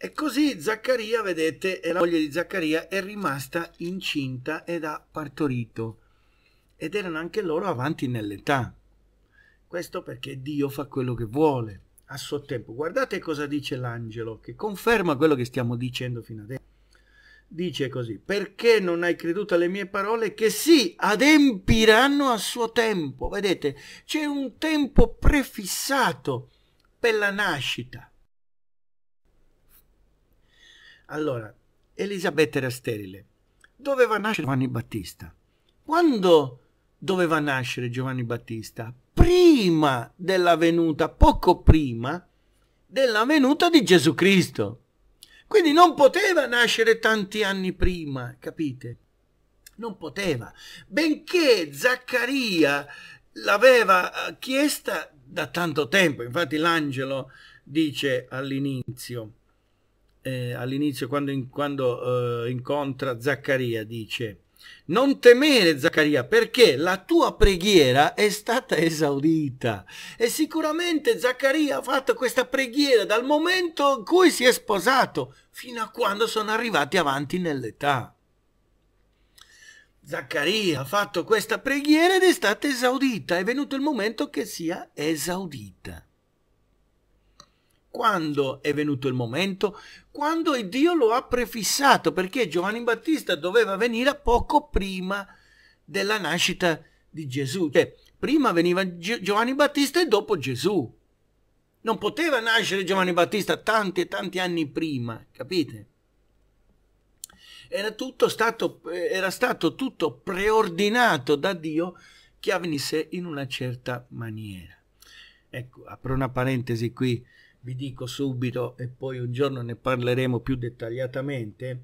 E così Zaccaria, vedete, è la moglie di Zaccaria è rimasta incinta ed ha partorito. Ed erano anche loro avanti nell'età. Questo perché Dio fa quello che vuole a suo tempo. Guardate cosa dice l'angelo, che conferma quello che stiamo dicendo fino adesso. Dice così, perché non hai creduto alle mie parole che si adempiranno a suo tempo? Vedete, c'è un tempo prefissato per la nascita allora, Elisabetta era sterile. Doveva nascere Giovanni Battista. Quando doveva nascere Giovanni Battista? Prima della venuta, poco prima della venuta di Gesù Cristo. Quindi non poteva nascere tanti anni prima, capite? Non poteva. Benché Zaccaria l'aveva eh, chiesta da tanto tempo, infatti l'angelo dice all'inizio, eh, all'inizio quando, in, quando eh, incontra Zaccaria dice non temere Zaccaria perché la tua preghiera è stata esaudita e sicuramente Zaccaria ha fatto questa preghiera dal momento in cui si è sposato fino a quando sono arrivati avanti nell'età. Zaccaria ha fatto questa preghiera ed è stata esaudita, è venuto il momento che sia esaudita quando è venuto il momento, quando Dio lo ha prefissato, perché Giovanni Battista doveva venire poco prima della nascita di Gesù. Cioè, prima veniva Giovanni Battista e dopo Gesù. Non poteva nascere Giovanni Battista tanti e tanti anni prima, capite? Era tutto stato, era stato tutto preordinato da Dio che avvenisse in una certa maniera. Ecco, apro una parentesi qui vi dico subito e poi un giorno ne parleremo più dettagliatamente,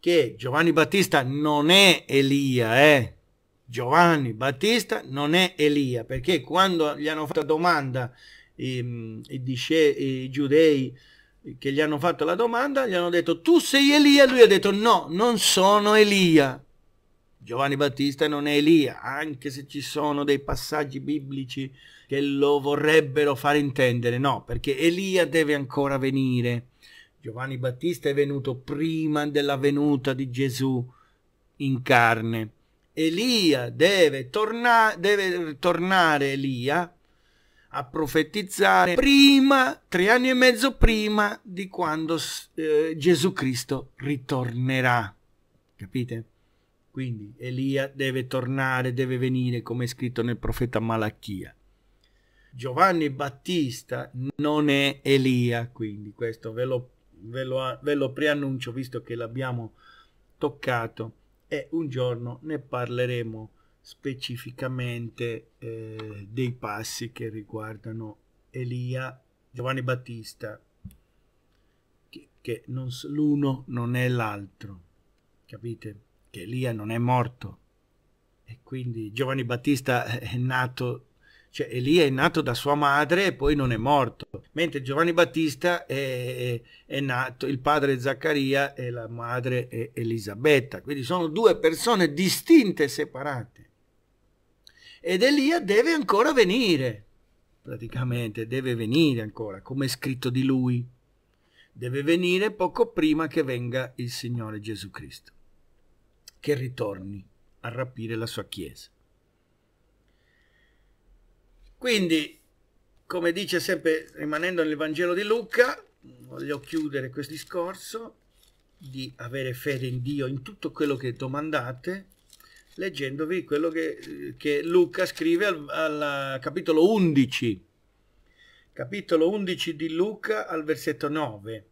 che Giovanni Battista non è Elia, eh? Giovanni Battista non è Elia, perché quando gli hanno fatto domanda ehm, i, i, i giudei che gli hanno fatto la domanda, gli hanno detto tu sei Elia, lui ha detto no, non sono Elia. Giovanni Battista non è Elia, anche se ci sono dei passaggi biblici che lo vorrebbero far intendere, no, perché Elia deve ancora venire. Giovanni Battista è venuto prima della venuta di Gesù in carne. Elia deve, torna- deve tornare Elia a profetizzare prima, tre anni e mezzo prima di quando eh, Gesù Cristo ritornerà. Capite? Quindi Elia deve tornare, deve venire come è scritto nel profeta Malachia. Giovanni Battista non è Elia, quindi questo ve lo, ve lo, ve lo preannuncio visto che l'abbiamo toccato e un giorno ne parleremo specificamente eh, dei passi che riguardano Elia, Giovanni Battista, che, che l'uno non è l'altro, capite? che Elia non è morto. E quindi Giovanni Battista è nato, cioè Elia è nato da sua madre e poi non è morto, mentre Giovanni Battista è, è nato, il padre Zaccaria e la madre è Elisabetta. Quindi sono due persone distinte e separate. Ed Elia deve ancora venire, praticamente, deve venire ancora, come è scritto di lui. Deve venire poco prima che venga il Signore Gesù Cristo che ritorni a rapire la sua chiesa. Quindi, come dice sempre, rimanendo nel Vangelo di Luca, voglio chiudere questo discorso di avere fede in Dio in tutto quello che domandate, leggendovi quello che, che Luca scrive al, al capitolo 11, capitolo 11 di Luca al versetto 9.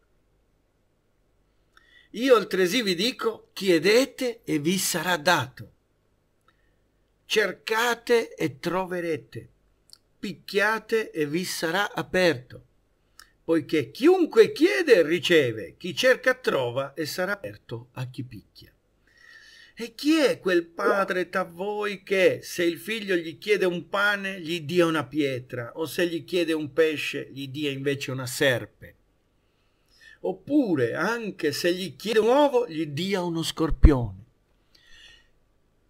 Io altresì vi dico, chiedete e vi sarà dato. Cercate e troverete. Picchiate e vi sarà aperto. Poiché chiunque chiede riceve, chi cerca trova e sarà aperto a chi picchia. E chi è quel padre tra voi che, se il figlio gli chiede un pane, gli dia una pietra, o se gli chiede un pesce, gli dia invece una serpe? oppure anche se gli chiede un uovo, gli dia uno scorpione.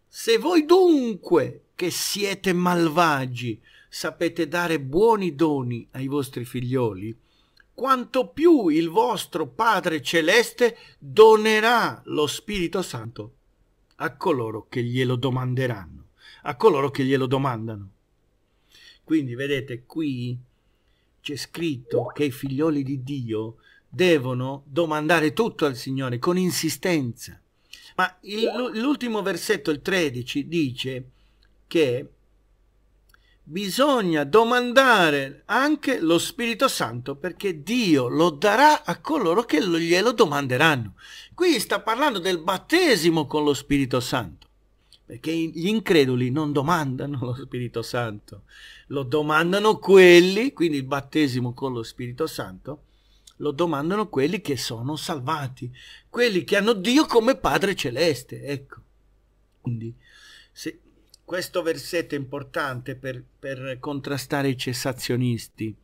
Se voi dunque, che siete malvagi, sapete dare buoni doni ai vostri figlioli, quanto più il vostro Padre Celeste donerà lo Spirito Santo a coloro che glielo domanderanno, a coloro che glielo domandano. Quindi vedete qui c'è scritto che i figlioli di Dio devono domandare tutto al Signore con insistenza. Ma l'ultimo versetto, il 13, dice che bisogna domandare anche lo Spirito Santo perché Dio lo darà a coloro che glielo domanderanno. Qui sta parlando del battesimo con lo Spirito Santo, perché gli increduli non domandano lo Spirito Santo, lo domandano quelli, quindi il battesimo con lo Spirito Santo, lo domandano quelli che sono salvati, quelli che hanno Dio come Padre Celeste. Ecco, quindi se, questo versetto è importante per, per, contrastare i cessazionisti,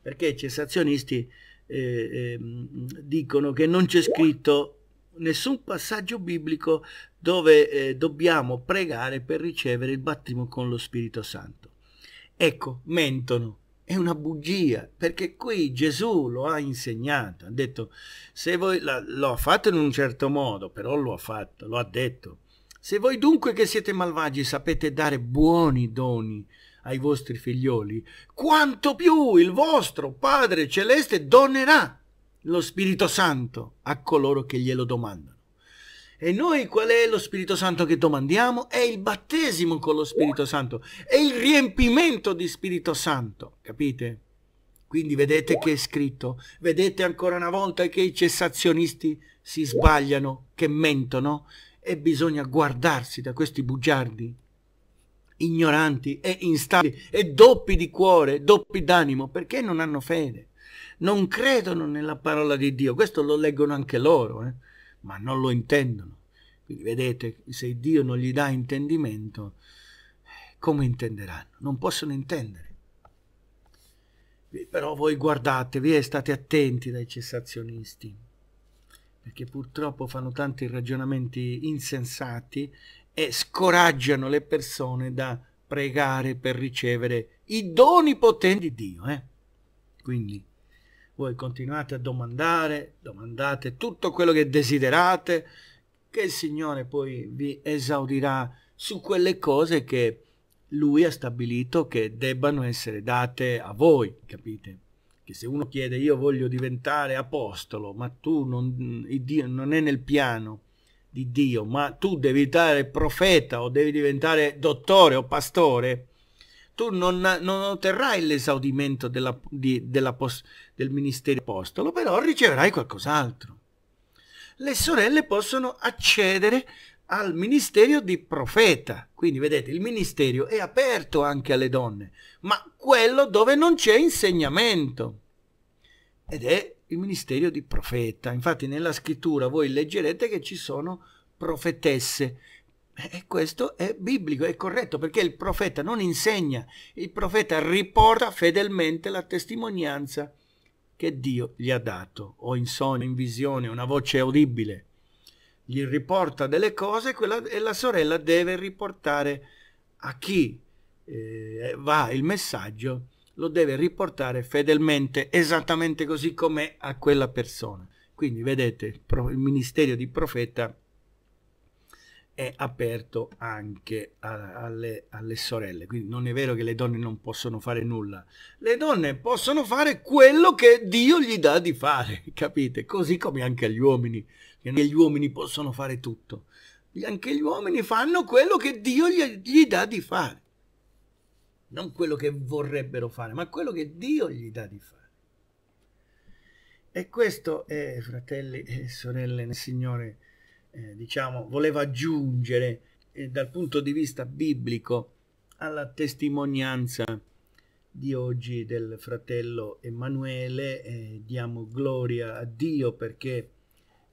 perché i cessazionisti eh, eh, dicono che non c'è scritto nessun passaggio biblico dove eh, dobbiamo pregare per ricevere il battimo con lo Spirito Santo. Ecco, mentono è una bugia, perché qui Gesù lo ha insegnato, ha detto, se voi la, lo ha fatto in un certo modo, però lo ha fatto, lo ha detto, se voi dunque che siete malvagi sapete dare buoni doni ai vostri figlioli, quanto più il vostro Padre Celeste donerà lo Spirito Santo a coloro che glielo domandano. E noi qual è lo Spirito Santo che domandiamo? È il battesimo con lo Spirito Santo, è il riempimento di Spirito Santo, capite? Quindi vedete che è scritto, vedete ancora una volta che i cessazionisti si sbagliano, che mentono e bisogna guardarsi da questi bugiardi ignoranti e instabili e doppi di cuore, doppi d'animo, perché non hanno fede, non credono nella parola di Dio, questo lo leggono anche loro. Eh? ma non lo intendono. Quindi vedete, se Dio non gli dà intendimento, come intenderanno? Non possono intendere. Però voi guardatevi e state attenti dai cessazionisti, perché purtroppo fanno tanti ragionamenti insensati e scoraggiano le persone da pregare per ricevere i doni potenti di Dio. Eh? Quindi voi continuate a domandare, domandate tutto quello che desiderate, che il Signore poi vi esaudirà su quelle cose che Lui ha stabilito che debbano essere date a voi, capite? Che se uno chiede io voglio diventare apostolo, ma tu non, Dio, non è nel piano di Dio, ma tu devi diventare profeta o devi diventare dottore o pastore, tu non, non otterrai l'esaudimento della, di, della post, del ministero apostolo, però riceverai qualcos'altro. Le sorelle possono accedere al ministero di profeta, quindi vedete il ministero è aperto anche alle donne, ma quello dove non c'è insegnamento ed è il ministero di profeta. Infatti nella scrittura voi leggerete che ci sono profetesse e eh, eh, questo è biblico, è corretto, perché il profeta non insegna, il profeta riporta fedelmente la testimonianza che Dio gli ha dato, o in sogno, in visione, una voce audibile. Gli riporta delle cose quella, e la sorella deve riportare a chi eh, va il messaggio, lo deve riportare fedelmente, esattamente così com'è a quella persona. Quindi vedete, il, il ministerio di profeta è aperto anche a, alle, alle, sorelle. Quindi non è vero che le donne non possono fare nulla. Le donne possono fare quello che Dio gli dà di fare, *laughs* capite? Così come anche agli uomini. Anche gli uomini possono fare tutto. Anche gli uomini fanno quello che Dio gli, gli dà di fare. Non quello che vorrebbero fare, ma quello che Dio gli dà di fare. E questo è, fratelli e sorelle nel Signore, eh, diciamo, voleva aggiungere eh, dal punto di vista biblico alla testimonianza di oggi del fratello Emanuele. Eh, diamo gloria a Dio perché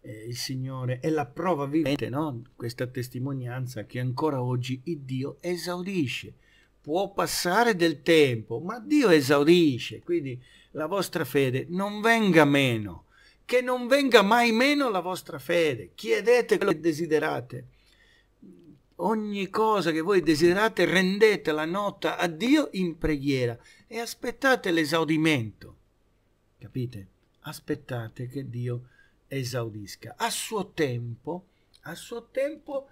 eh, il Signore è la prova vivente, no? questa testimonianza che ancora oggi Dio esaudisce. Può passare del tempo, ma Dio esaudisce, quindi la vostra fede non venga meno che non venga mai meno la vostra fede, chiedete quello che desiderate. Ogni cosa che voi desiderate rendete la nota a Dio in preghiera e aspettate l'esaudimento. Capite? Aspettate che Dio esaudisca. A suo tempo, a suo tempo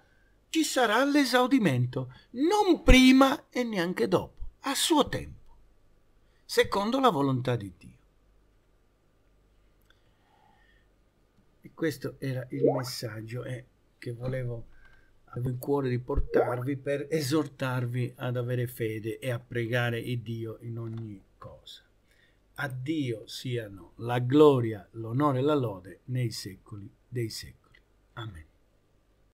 ci sarà l'esaudimento, non prima e neanche dopo, a suo tempo, secondo la volontà di Dio. questo era il messaggio eh, che volevo avevo in cuore di portarvi per esortarvi ad avere fede e a pregare il Dio in ogni cosa. A Dio siano la gloria, l'onore e la lode nei secoli dei secoli. Amen.